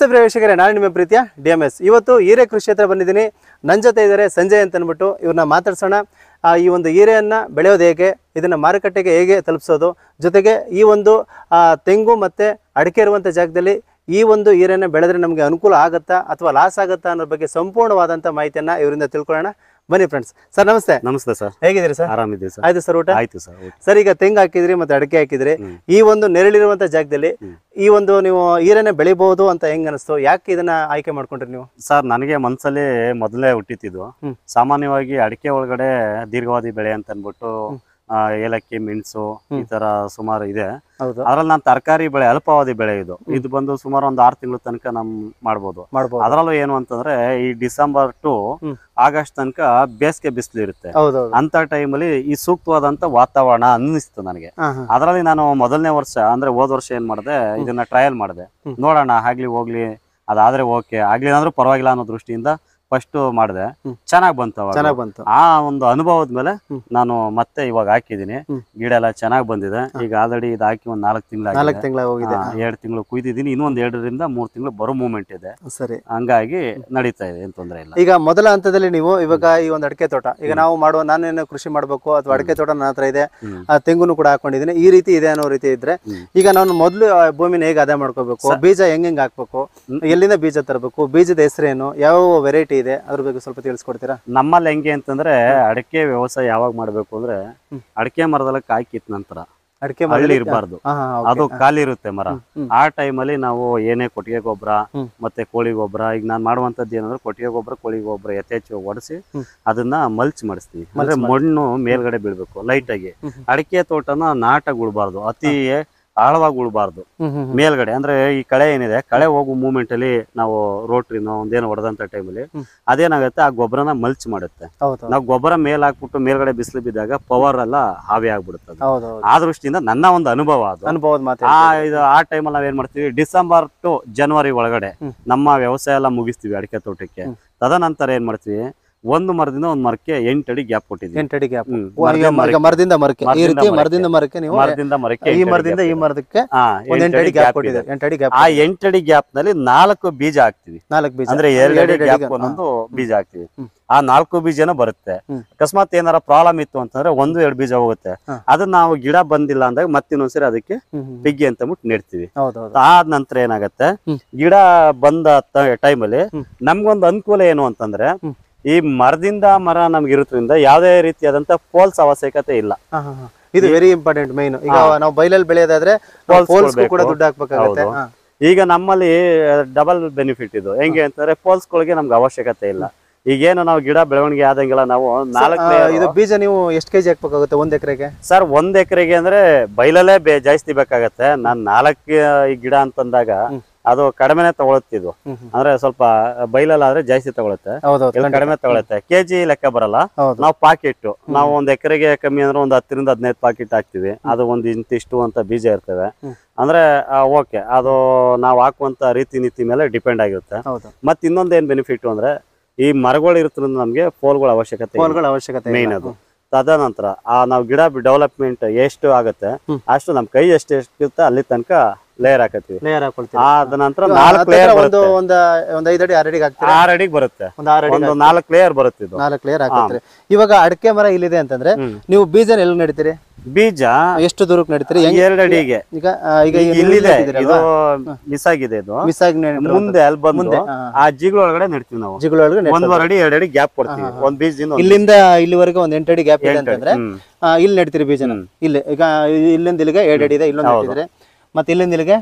ನಮಸ್ತೆ ಪ್ರವೇಶಕರೇ ನಾನು ನಿಮ್ಮ ಪ್ರೀತಿಯ ಡಿ ಎಮ್ ಎಸ್ ಇವತ್ತು ಹೀರೆ ಕೃಷಿ ಹತ್ರ ಬಂದಿದ್ದೀನಿ ನನ್ನ ಜೊತೆ ಇದ್ದಾರೆ ಸಂಜಯ್ ಅಂತ ಅಂದ್ಬಿಟ್ಟು ಇವ್ರನ್ನ ಮಾತಾಡ್ಸೋಣ ಈ ಒಂದು ಹೀರೆಯನ್ನು ಬೆಳೆಯೋದು ಹೇಗೆ ಇದನ್ನು ಮಾರುಕಟ್ಟೆಗೆ ಹೇಗೆ ತಲುಪಿಸೋದು ಜೊತೆಗೆ ಈ ಒಂದು ತೆಂಗು ಮತ್ತು ಅಡಿಕೆ ಇರುವಂಥ ಜಾಗದಲ್ಲಿ ಈ ಒಂದು ಹೀರೆಯನ್ನು ಬೆಳೆದ್ರೆ ನಮಗೆ ಅನುಕೂಲ ಆಗುತ್ತಾ ಅಥವಾ ಲಾಸ್ ಆಗುತ್ತಾ ಅನ್ನೋ ಬಗ್ಗೆ ಸಂಪೂರ್ಣವಾದಂಥ ಮಾಹಿತಿಯನ್ನು ಇವರಿಂದ ತಿಳ್ಕೊಳ್ಳೋಣ ಬನ್ನಿ ಫ್ರೆಂಡ್ಸ್ ಸರ್ ನಮಸ್ತೆ ನಮಸ್ತೆ ಸರ್ ಹೇಗಿದ್ರಿ ಸರ್ ಆರಾಮಿದ್ದೀವಿ ಸರ್ ಆಯ್ತು ಸರ್ ಊಟ ಆಯ್ತು ಸರ್ ಸರ್ ಈಗ ತೆಂಗ್ ಹಾಕಿದ್ರಿ ಮತ್ತೆ ಅಡಿಕೆ ಹಾಕಿದ್ರಿ ಈ ಒಂದು ನೆರಳಿರುವಂತ ಜಾಗದಲ್ಲಿ ಈ ಒಂದು ನೀವು ಈರನ್ನೇ ಬೆಳಿಬಹುದು ಅಂತ ಹೆಂಗ ಅನಿಸ್ತು ಯಾಕೆ ಇದನ್ನ ಆಯ್ಕೆ ಮಾಡ್ಕೊಂಡ್ರಿ ನೀವು ಸರ್ ನನಗೆ ಮನ್ಸಲ್ಲಿ ಮೊದಲೇ ಹುಟ್ಟಿತ್ತಿದ್ವು ಸಾಮಾನ್ಯವಾಗಿ ಅಡಿಕೆ ಒಳಗಡೆ ದೀರ್ಘಾವಧಿ ಬೆಳೆ ಅಂತ ಅನ್ಬಿಟ್ಟು ಏಲಕ್ಕಿ ಮೆಣಸು ಈ ತರ ಸುಮಾರು ಇದೆ ಅದ್ರಲ್ಲಿ ನಾನು ತರಕಾರಿ ಬೆಳೆ ಅಲ್ಪಾವಧಿ ಬೆಳೆ ಇದು ಇದು ಬಂದು ಸುಮಾರು ಒಂದ್ ಆರು ತಿಂಗಳ ತನಕ ನಮ್ ಮಾಡ್ಬೋದು ಅದ್ರಲ್ಲೂ ಏನು ಅಂತಂದ್ರೆ ಈ ಡಿಸೆಂಬರ್ ಟು ಆಗಸ್ಟ್ ತನಕ ಬೇಸಿಗೆ ಬಿಸಿಲು ಇರುತ್ತೆ ಅಂತ ಟೈಮಲ್ಲಿ ಈ ಸೂಕ್ತವಾದಂತ ವಾತಾವರಣ ಅನ್ನಿಸ್ತು ನನಗೆ ಅದರಲ್ಲಿ ನಾನು ಮೊದಲನೇ ವರ್ಷ ಅಂದ್ರೆ ಹೋದ್ ವರ್ಷ ಏನ್ ಮಾಡಿದೆ ಇದನ್ನ ಟ್ರಯಲ್ ಮಾಡಿದೆ ನೋಡೋಣ ಆಗ್ಲಿ ಹೋಗ್ಲಿ ಅದಾದ್ರೆ ಓಕೆ ಆಗ್ಲಿ ಅಂದ್ರೂ ಪರವಾಗಿಲ್ಲ ಅನ್ನೋ ದೃಷ್ಟಿಯಿಂದ ಫಸ್ಟ್ ಮಾಡಿದೆ ಚೆನ್ನಾಗ್ ಬಂತು ಚೆನ್ನಾಗ್ ಬಂತು ಆ ಒಂದು ಅನುಭವದ ಮೇಲೆ ನಾನು ಮತ್ತೆ ಇವಾಗ ಹಾಕಿದೀನಿ ಗಿಡ ಎಲ್ಲ ಚೆನ್ನಾಗ್ ಬಂದಿದೆ ಈಗ ಆಲ್ರೆಡಿ ಇದು ಹಾಕಿ ಒಂದ್ ನಾಲ್ಕು ತಿಂಗಳ ನಾಲ್ಕು ತಿಂಗಳ ಹೋಗಿದೆ ಎರಡು ತಿಂಗಳು ಕುಯ್ದಿದ್ದೀನಿ ಇನ್ನೊಂದ್ ಎರಡರಿಂದ ಮೂರ್ ತಿಂಗಳು ಬರೋ ಮೂಮೆಂಟ್ ಇದೆ ಸರಿ ಹಂಗಾಗಿ ನಡೀತಾ ಇದೆ ಏನ್ ತೊಂದರೆ ಇಲ್ಲ ಈಗ ಮೊದಲ ಹಂತದಲ್ಲಿ ನೀವು ಇವಾಗ ಈ ಒಂದು ಅಡಿಕೆ ತೋಟ ಈಗ ನಾವು ಮಾಡುವ ನಾನೇನು ಕೃಷಿ ಮಾಡಬೇಕು ಅಥವಾ ಅಡಿಕೆ ತೋಟ ನನ್ನ ಹತ್ರ ಇದೆ ತೆಂಗುನು ಕೂಡ ಹಾಕೊಂಡಿದ್ದೀನಿ ಈ ರೀತಿ ಇದೆ ಅನ್ನೋ ರೀತಿ ಇದ್ರೆ ಈಗ ನಾನು ಮೊದಲು ಭೂಮಿನ ಹೇಗೆ ಅದೇ ಮಾಡ್ಕೋಬೇಕು ಬೀಜ ಹೆಂಗ್ ಹೆಂಗ್ ಹಾಕ್ಬೇಕು ಎಲ್ಲಿಂದ ಬೀಜ ತರಬೇಕು ಬೀಜದ ಹೆಸರೇನು ಯಾವ ವೆರೈಟಿ ಇದೆ ಅದ್ರ ಬಗ್ಗೆ ಸ್ವಲ್ಪ ತಿಳಿಸ್ಕೊಡ್ತೀರಾ ನಮ್ಮಲ್ಲಿ ಹೆಂಗೆ ಅಂತಂದ್ರೆ ಅಡಿಕೆ ವ್ಯವಸಾಯ ಯಾವಾಗ ಮಾಡಬೇಕು ಅಂದ್ರೆ ಅಡಿಕೆ ಮರದಲ್ಲ ಕಾಯಿ ಕಿತ್ತ ನಂತರ ಅಡಿಕೆ ಮರಳಿ ಇರಬಾರ್ದು ಅದು ಖಾಲಿ ಇರುತ್ತೆ ಮರ ಆ ಟೈಮಲ್ಲಿ ನಾವು ಏನೇ ಕೊಟ್ಟಿಗೆ ಗೊಬ್ಬರ ಮತ್ತೆ ಕೋಳಿ ಗೊಬ್ಬರ ಈಗ ನಾನು ಮಾಡುವಂತದ್ದು ಏನಂದ್ರೆ ಕೊಟ್ಟಿಗೆ ಗೊಬ್ಬರ ಕೋಳಿ ಗೊಬ್ಬರ ಯಥೇಚ್ ಒಡಿಸಿ ಅದನ್ನ ಮಲ್ಚ್ ಮಾಡಿಸ್ತೀವಿ ಅಂದ್ರೆ ಮಣ್ಣು ಮೇಲ್ಗಡೆ ಬೀಳ್ಬೇಕು ಲೈಟ್ ಆಗಿ ಅಡಿಕೆ ತೋಟನ ನಾಟ ಉಳ್ಬಾರ್ದು ಅತಿ ಆಳವಾಗಿ ಉಳ್ಬಾರ್ದು ಮೇಲ್ಗಡೆ ಅಂದ್ರೆ ಈ ಕಳೆ ಏನಿದೆ ಕಳೆ ಹೋಗುವ ಮೂಮೆಂಟ್ ಅಲ್ಲಿ ನಾವು ರೋಟ್ರಿನೋ ಒಂದೇನು ಹೊಡೆದಂತ ಟೈಮಲ್ಲಿ ಅದೇನಾಗುತ್ತೆ ಆ ಗೊಬ್ಬರನ ಮಲ್ಚ್ ಮಾಡುತ್ತೆ ನಾವು ಗೊಬ್ಬರ ಮೇಲ್ ಹಾಕ್ಬಿಟ್ಟು ಮೇಲ್ಗಡೆ ಬಿಸಿಲು ಬಿದ್ದಾಗ ಪವರ್ ಎಲ್ಲ ಹಾವಿ ಆಗ್ಬಿಡುತ್ತೆ ಆ ದೃಷ್ಟಿಯಿಂದ ನನ್ನ ಒಂದು ಅನುಭವ ಅದು ಅನುಭವದ ಆ ಇದು ಆ ಟೈಮಲ್ಲಿ ನಾವೇನ್ ಮಾಡ್ತೀವಿ ಡಿಸೆಂಬರ್ ಟು ಜನವರಿ ಒಳಗಡೆ ನಮ್ಮ ವ್ಯವಸಾಯ ಎಲ್ಲ ಮುಗಿಸ್ತೀವಿ ಅಡಿಕೆ ತೋಟಕ್ಕೆ ತದನಂತರ ಏನ್ ಮಾಡ್ತೀವಿ ಒಂದು ಮರದಿಂದ ಒಂದ್ ಮರಕ್ಕೆ ಎಂಟು ಅಡಿ ಗ್ಯಾಪ್ ಕೊಟ್ಟಿದ್ದೀವಿ ಎಂಟಡಿ ಗ್ಯಾಪ್ ಮರದಿಂದ ಮರದಿಂದ ಮರಕ್ಕೆ ಈ ಮರದಿಂದ ಈ ಅಡಿ ಗ್ಯಾಪ್ ಆ ನಲ್ಲಿ ನಾಲ್ಕು ಬೀಜ ಹಾಕ್ತಿವಿ ನಾಲ್ಕು ಅಂದ್ರೆ ಎರಡು ಗ್ಯಾಪ್ ಒಂದೊಂದು ಬೀಜ ಹಾಕ್ತಿವಿ ಆ ನಾಲ್ಕು ಬೀಜನ ಬರುತ್ತೆ ಅಕಸ್ಮಾತ್ ಏನಾರ ಪ್ರಾಬ್ಲಮ್ ಇತ್ತು ಅಂತಂದ್ರೆ ಒಂದು ಎರಡು ಬೀಜ ಹೋಗುತ್ತೆ ಅದನ್ನ ನಾವು ಗಿಡ ಬಂದಿಲ್ಲ ಅಂದಾಗ ಮತ್ತಿನ್ನೊಂದ್ಸರಿ ಅದಕ್ಕೆ ಪಿಗ್ಗಿ ಅಂತ ಬಿಟ್ಟು ನೆಡ್ತೀವಿ ಆದ ನಂತರ ಏನಾಗತ್ತೆ ಗಿಡ ಬಂದ ಟೈಮಲ್ಲಿ ನಮ್ಗೊಂದು ಅನುಕೂಲ ಏನು ಅಂತಂದ್ರೆ ಈ ಮರದಿಂದ ಮರ ನಮ್ಗೆ ಇರೋದ್ರಿಂದ ಯಾವುದೇ ರೀತಿಯಾದಂತ ಫೋಲ್ಸ್ ಅವಶ್ಯಕತೆ ಇಲ್ಲ ಇದು ವೆರಿ ಇಂಪಾರ್ಟೆಂಟ್ ಮೈನ್ ಈಗ ನಾವು ಬೈಲಲ್ಲಿ ಬೆಳೆಯೋದಾದ್ರೆ ಕೂಡ ದುಡ್ಡು ಹಾಕ್ಬೇಕಾಗುತ್ತೆ ಈಗ ನಮ್ಮಲ್ಲಿ ಡಬಲ್ ಬೆನಿಫಿಟ್ ಇದು ಹೆಂಗೆ ಅಂತಂದ್ರೆ ಗಳಿಗೆ ನಮ್ಗೆ ಅವಶ್ಯಕತೆ ಇಲ್ಲ ಈಗೇನು ನಾವು ಗಿಡ ಬೆಳವಣಿಗೆ ಆದಂಗಿಲ್ಲ ನಾವು ನಾಲ್ಕು ಇದು ಬೀಜ ನೀವು ಎಷ್ಟು ಕೆಜಿ ಹಾಕ್ಬೇಕಾಗುತ್ತೆ ಒಂದ್ ಎಕರೆಗೆ ಸರ್ ಒಂದ್ ಎಕರೆಗೆ ಅಂದ್ರೆ ಬೈಲಲ್ಲೇ ಜಾಸ್ತಿ ಬೇಕಾಗತ್ತೆ ನಾನ್ ನಾಲ್ಕು ಈ ಗಿಡ ಅಂತಂದಾಗ ಅದು ಕಡಿಮೆನೆ ತಗೊಳತ್ತಿದ್ವು ಅಂದ್ರೆ ಸ್ವಲ್ಪ ಬೈಲಲ್ಲಿ ಆದ್ರೆ ಜಾಸ್ತಿ ತಗೊಳತ್ತೆ ಕಡಿಮೆ ತಗೊಳತ್ತೆ ಕೆಜಿ ಲೆಕ್ಕ ಬರಲ್ಲ ನಾವು ಪಾಕೆಟ್ ನಾವು ಒಂದ್ ಎಕರೆಗೆ ಕಮ್ಮಿ ಅಂದ್ರೆ ಒಂದ್ ಹತ್ತರಿಂದ ಹದಿನೈದು ಪಾಕೆಟ್ ಹಾಕ್ತಿವಿ ಅದು ಒಂದ್ ಇಂತಿಷ್ಟು ಅಂತ ಬೀಜ ಇರ್ತವೆ ಅಂದ್ರೆ ಓಕೆ ಅದು ನಾವು ಹಾಕುವಂತ ರೀತಿ ನೀತಿ ಮೇಲೆ ಡಿಪೆಂಡ್ ಆಗಿರುತ್ತೆ ಮತ್ ಇನ್ನೊಂದ್ ಏನ್ ಬೆನಿಫಿಟ್ ಅಂದ್ರೆ ಈ ಮರಗಳು ಇರುತ್ತೆ ನಮ್ಗೆ ಫೋಲ್ಗಳ ಅವಶ್ಯಕತೆ ಅವಶ್ಯಕತೆ ಮೇನ್ ಅದು ತದನಂತರ ಆ ನಾವು ಗಿಡ ಡೆವಲಪ್ಮೆಂಟ್ ಎಷ್ಟು ಆಗುತ್ತೆ ಅಷ್ಟು ನಮ್ ಕೈ ಎಷ್ಟು ಎಷ್ಟಿರುತ್ತೆ ಅಲ್ಲಿ ತನಕ ಲೇಯರ್ ಹಾಕತ್ತೀವಿ ಲೇಯರ್ ಹಾಕೊಳ್ತೀವಿ ಅದ ನಂತರ ನಾಲ್ಕು ಲೇಯರ್ ಒಂದು ಅಡಿ ಆರ್ ಅಡಿಗೆ ಬರುತ್ತೆ ಒಂದು ನಾಲ್ಕು ಲೇಯರ್ ಬರುತ್ತೆ ಇದು ನಾಲ್ಕು ಲೇಯರ್ ಹಾಕ್ತೀರಿ ಇವಾಗ ಅಡಕೆ ಮರ ಇಲ್ಲಿದೆ ಅಂತಂದ್ರೆ ನೀವು ಬೀಜ ಎಲ್ಲಿ ನಡೀತೀರಿ ಬೀಜ ಎಷ್ಟು ದೂರಕ್ಕೆ ನಡೀತೀರಿ ಎರಡು ಅಡಿಗೆ ಈಗ ಈಗ ಇಲ್ಲಿದೆ ಇದು ಮಿಸ್ ಆಗಿದೆ ಇದು ಮಿಸ್ ಆಗಿ ಮುಂದೆ ಅಲ್ಲಿ ಬಂದು ಮುಂದೆ ಆ ಜಿಗಳೊಳಗಡೆ ನಡ್ತೀವಿ ನಾವು ಜಿಗಳೊಳಗಡೆ ಒಂದೂವರೆ ಅಡಿ ಎರಡು ಅಡಿ ಗ್ಯಾಪ್ ಕೊಡ್ತೀವಿ ಒಂದ್ ಬೀಜದಿಂದ ಇಲ್ಲಿಂದ ಇಲ್ಲಿವರೆಗೆ ಒಂದ್ ಎಂಟು ಅಡಿ ಗ್ಯಾಪ್ ಇದೆ ಅಂತಂದ್ರೆ ಇಲ್ಲಿ ನಡೀತೀರಿ ಬೀಜನ ಇಲ್ಲಿ ಈಗ ಇಲ್ಲಿಂದ ಇಲ್ಲಿಗೆ ಎರಡು ಅಡಿ ಇದೆ ಇಲ್ಲೊಂದು ನಡೀತೀರಿ ಮತ್ತೆ ಇಲ್ಲಿಂದ ಇಲ್ಲಿಗೆ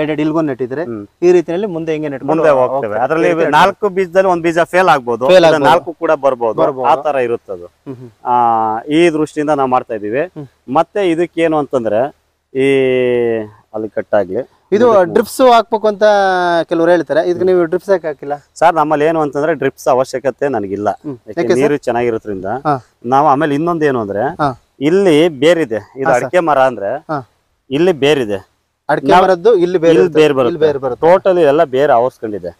ಎರಡೆರಡು ಇಲ್ಗೊಂದು ನೆಟ್ಟಿದ್ರೆ ಈ ರೀತಿಯಲ್ಲಿ ಮುಂದೆ ಹೆಂಗೆ ಮುಂದೆ ಹೋಗ್ತವೆ ಅದರಲ್ಲಿ ನಾಲ್ಕು ಬೀಜದಲ್ಲಿ ಒಂದ್ ಬೀಜ ಫೇಲ್ ಆಗ್ಬೋದು ನಾಲ್ಕು ಕೂಡ ಬರ್ಬೋದು ಆ ತರ ಅದು ಆ ಈ ದೃಷ್ಟಿಯಿಂದ ನಾವು ಮಾಡ್ತಾ ಇದೀವಿ ಮತ್ತೆ ಇದಕ್ಕೆ ಏನು ಅಂತಂದ್ರೆ ಈ ಅಲ್ಲಿ ಕಟ್ ಆಗ್ಲಿ ಇದು ಡ್ರಿಪ್ಸ್ ಹಾಕ್ಬೇಕು ಅಂತ ಕೆಲವರು ಹೇಳ್ತಾರೆ ಇದಕ್ಕೆ ನೀವು ಡ್ರಿಪ್ಸ್ ಯಾಕೆ ಹಾಕಿಲ್ಲ ಸರ್ ನಮ್ಮಲ್ಲಿ ಏನು ಅಂತಂದ್ರೆ ಡ್ರಿಪ್ಸ್ ಅವಶ್ಯಕತೆ ನನಗಿಲ್ಲ ನೀರು ಚೆನ್ನಾಗಿರೋದ್ರಿಂದ ನಾವು ಆಮೇಲೆ ಏನು ಅಂದ್ರೆ ಇಲ್ಲಿ ಬೇರಿದೆ ಇದು ಅಡಿಕೆ ಮರ ಅಂದ್ರೆ ಇಲ್ಲಿ ಬೇರಿದೆ ಅಡಿಕೆ ಮರದ್ದು ಇಲ್ಲಿ ಬೇರೆ ಟೋಟಲ್ ಎಲ್ಲ ಬೇರೆ ಆವರ್ಸ್ಕೊಂಡಿದೆ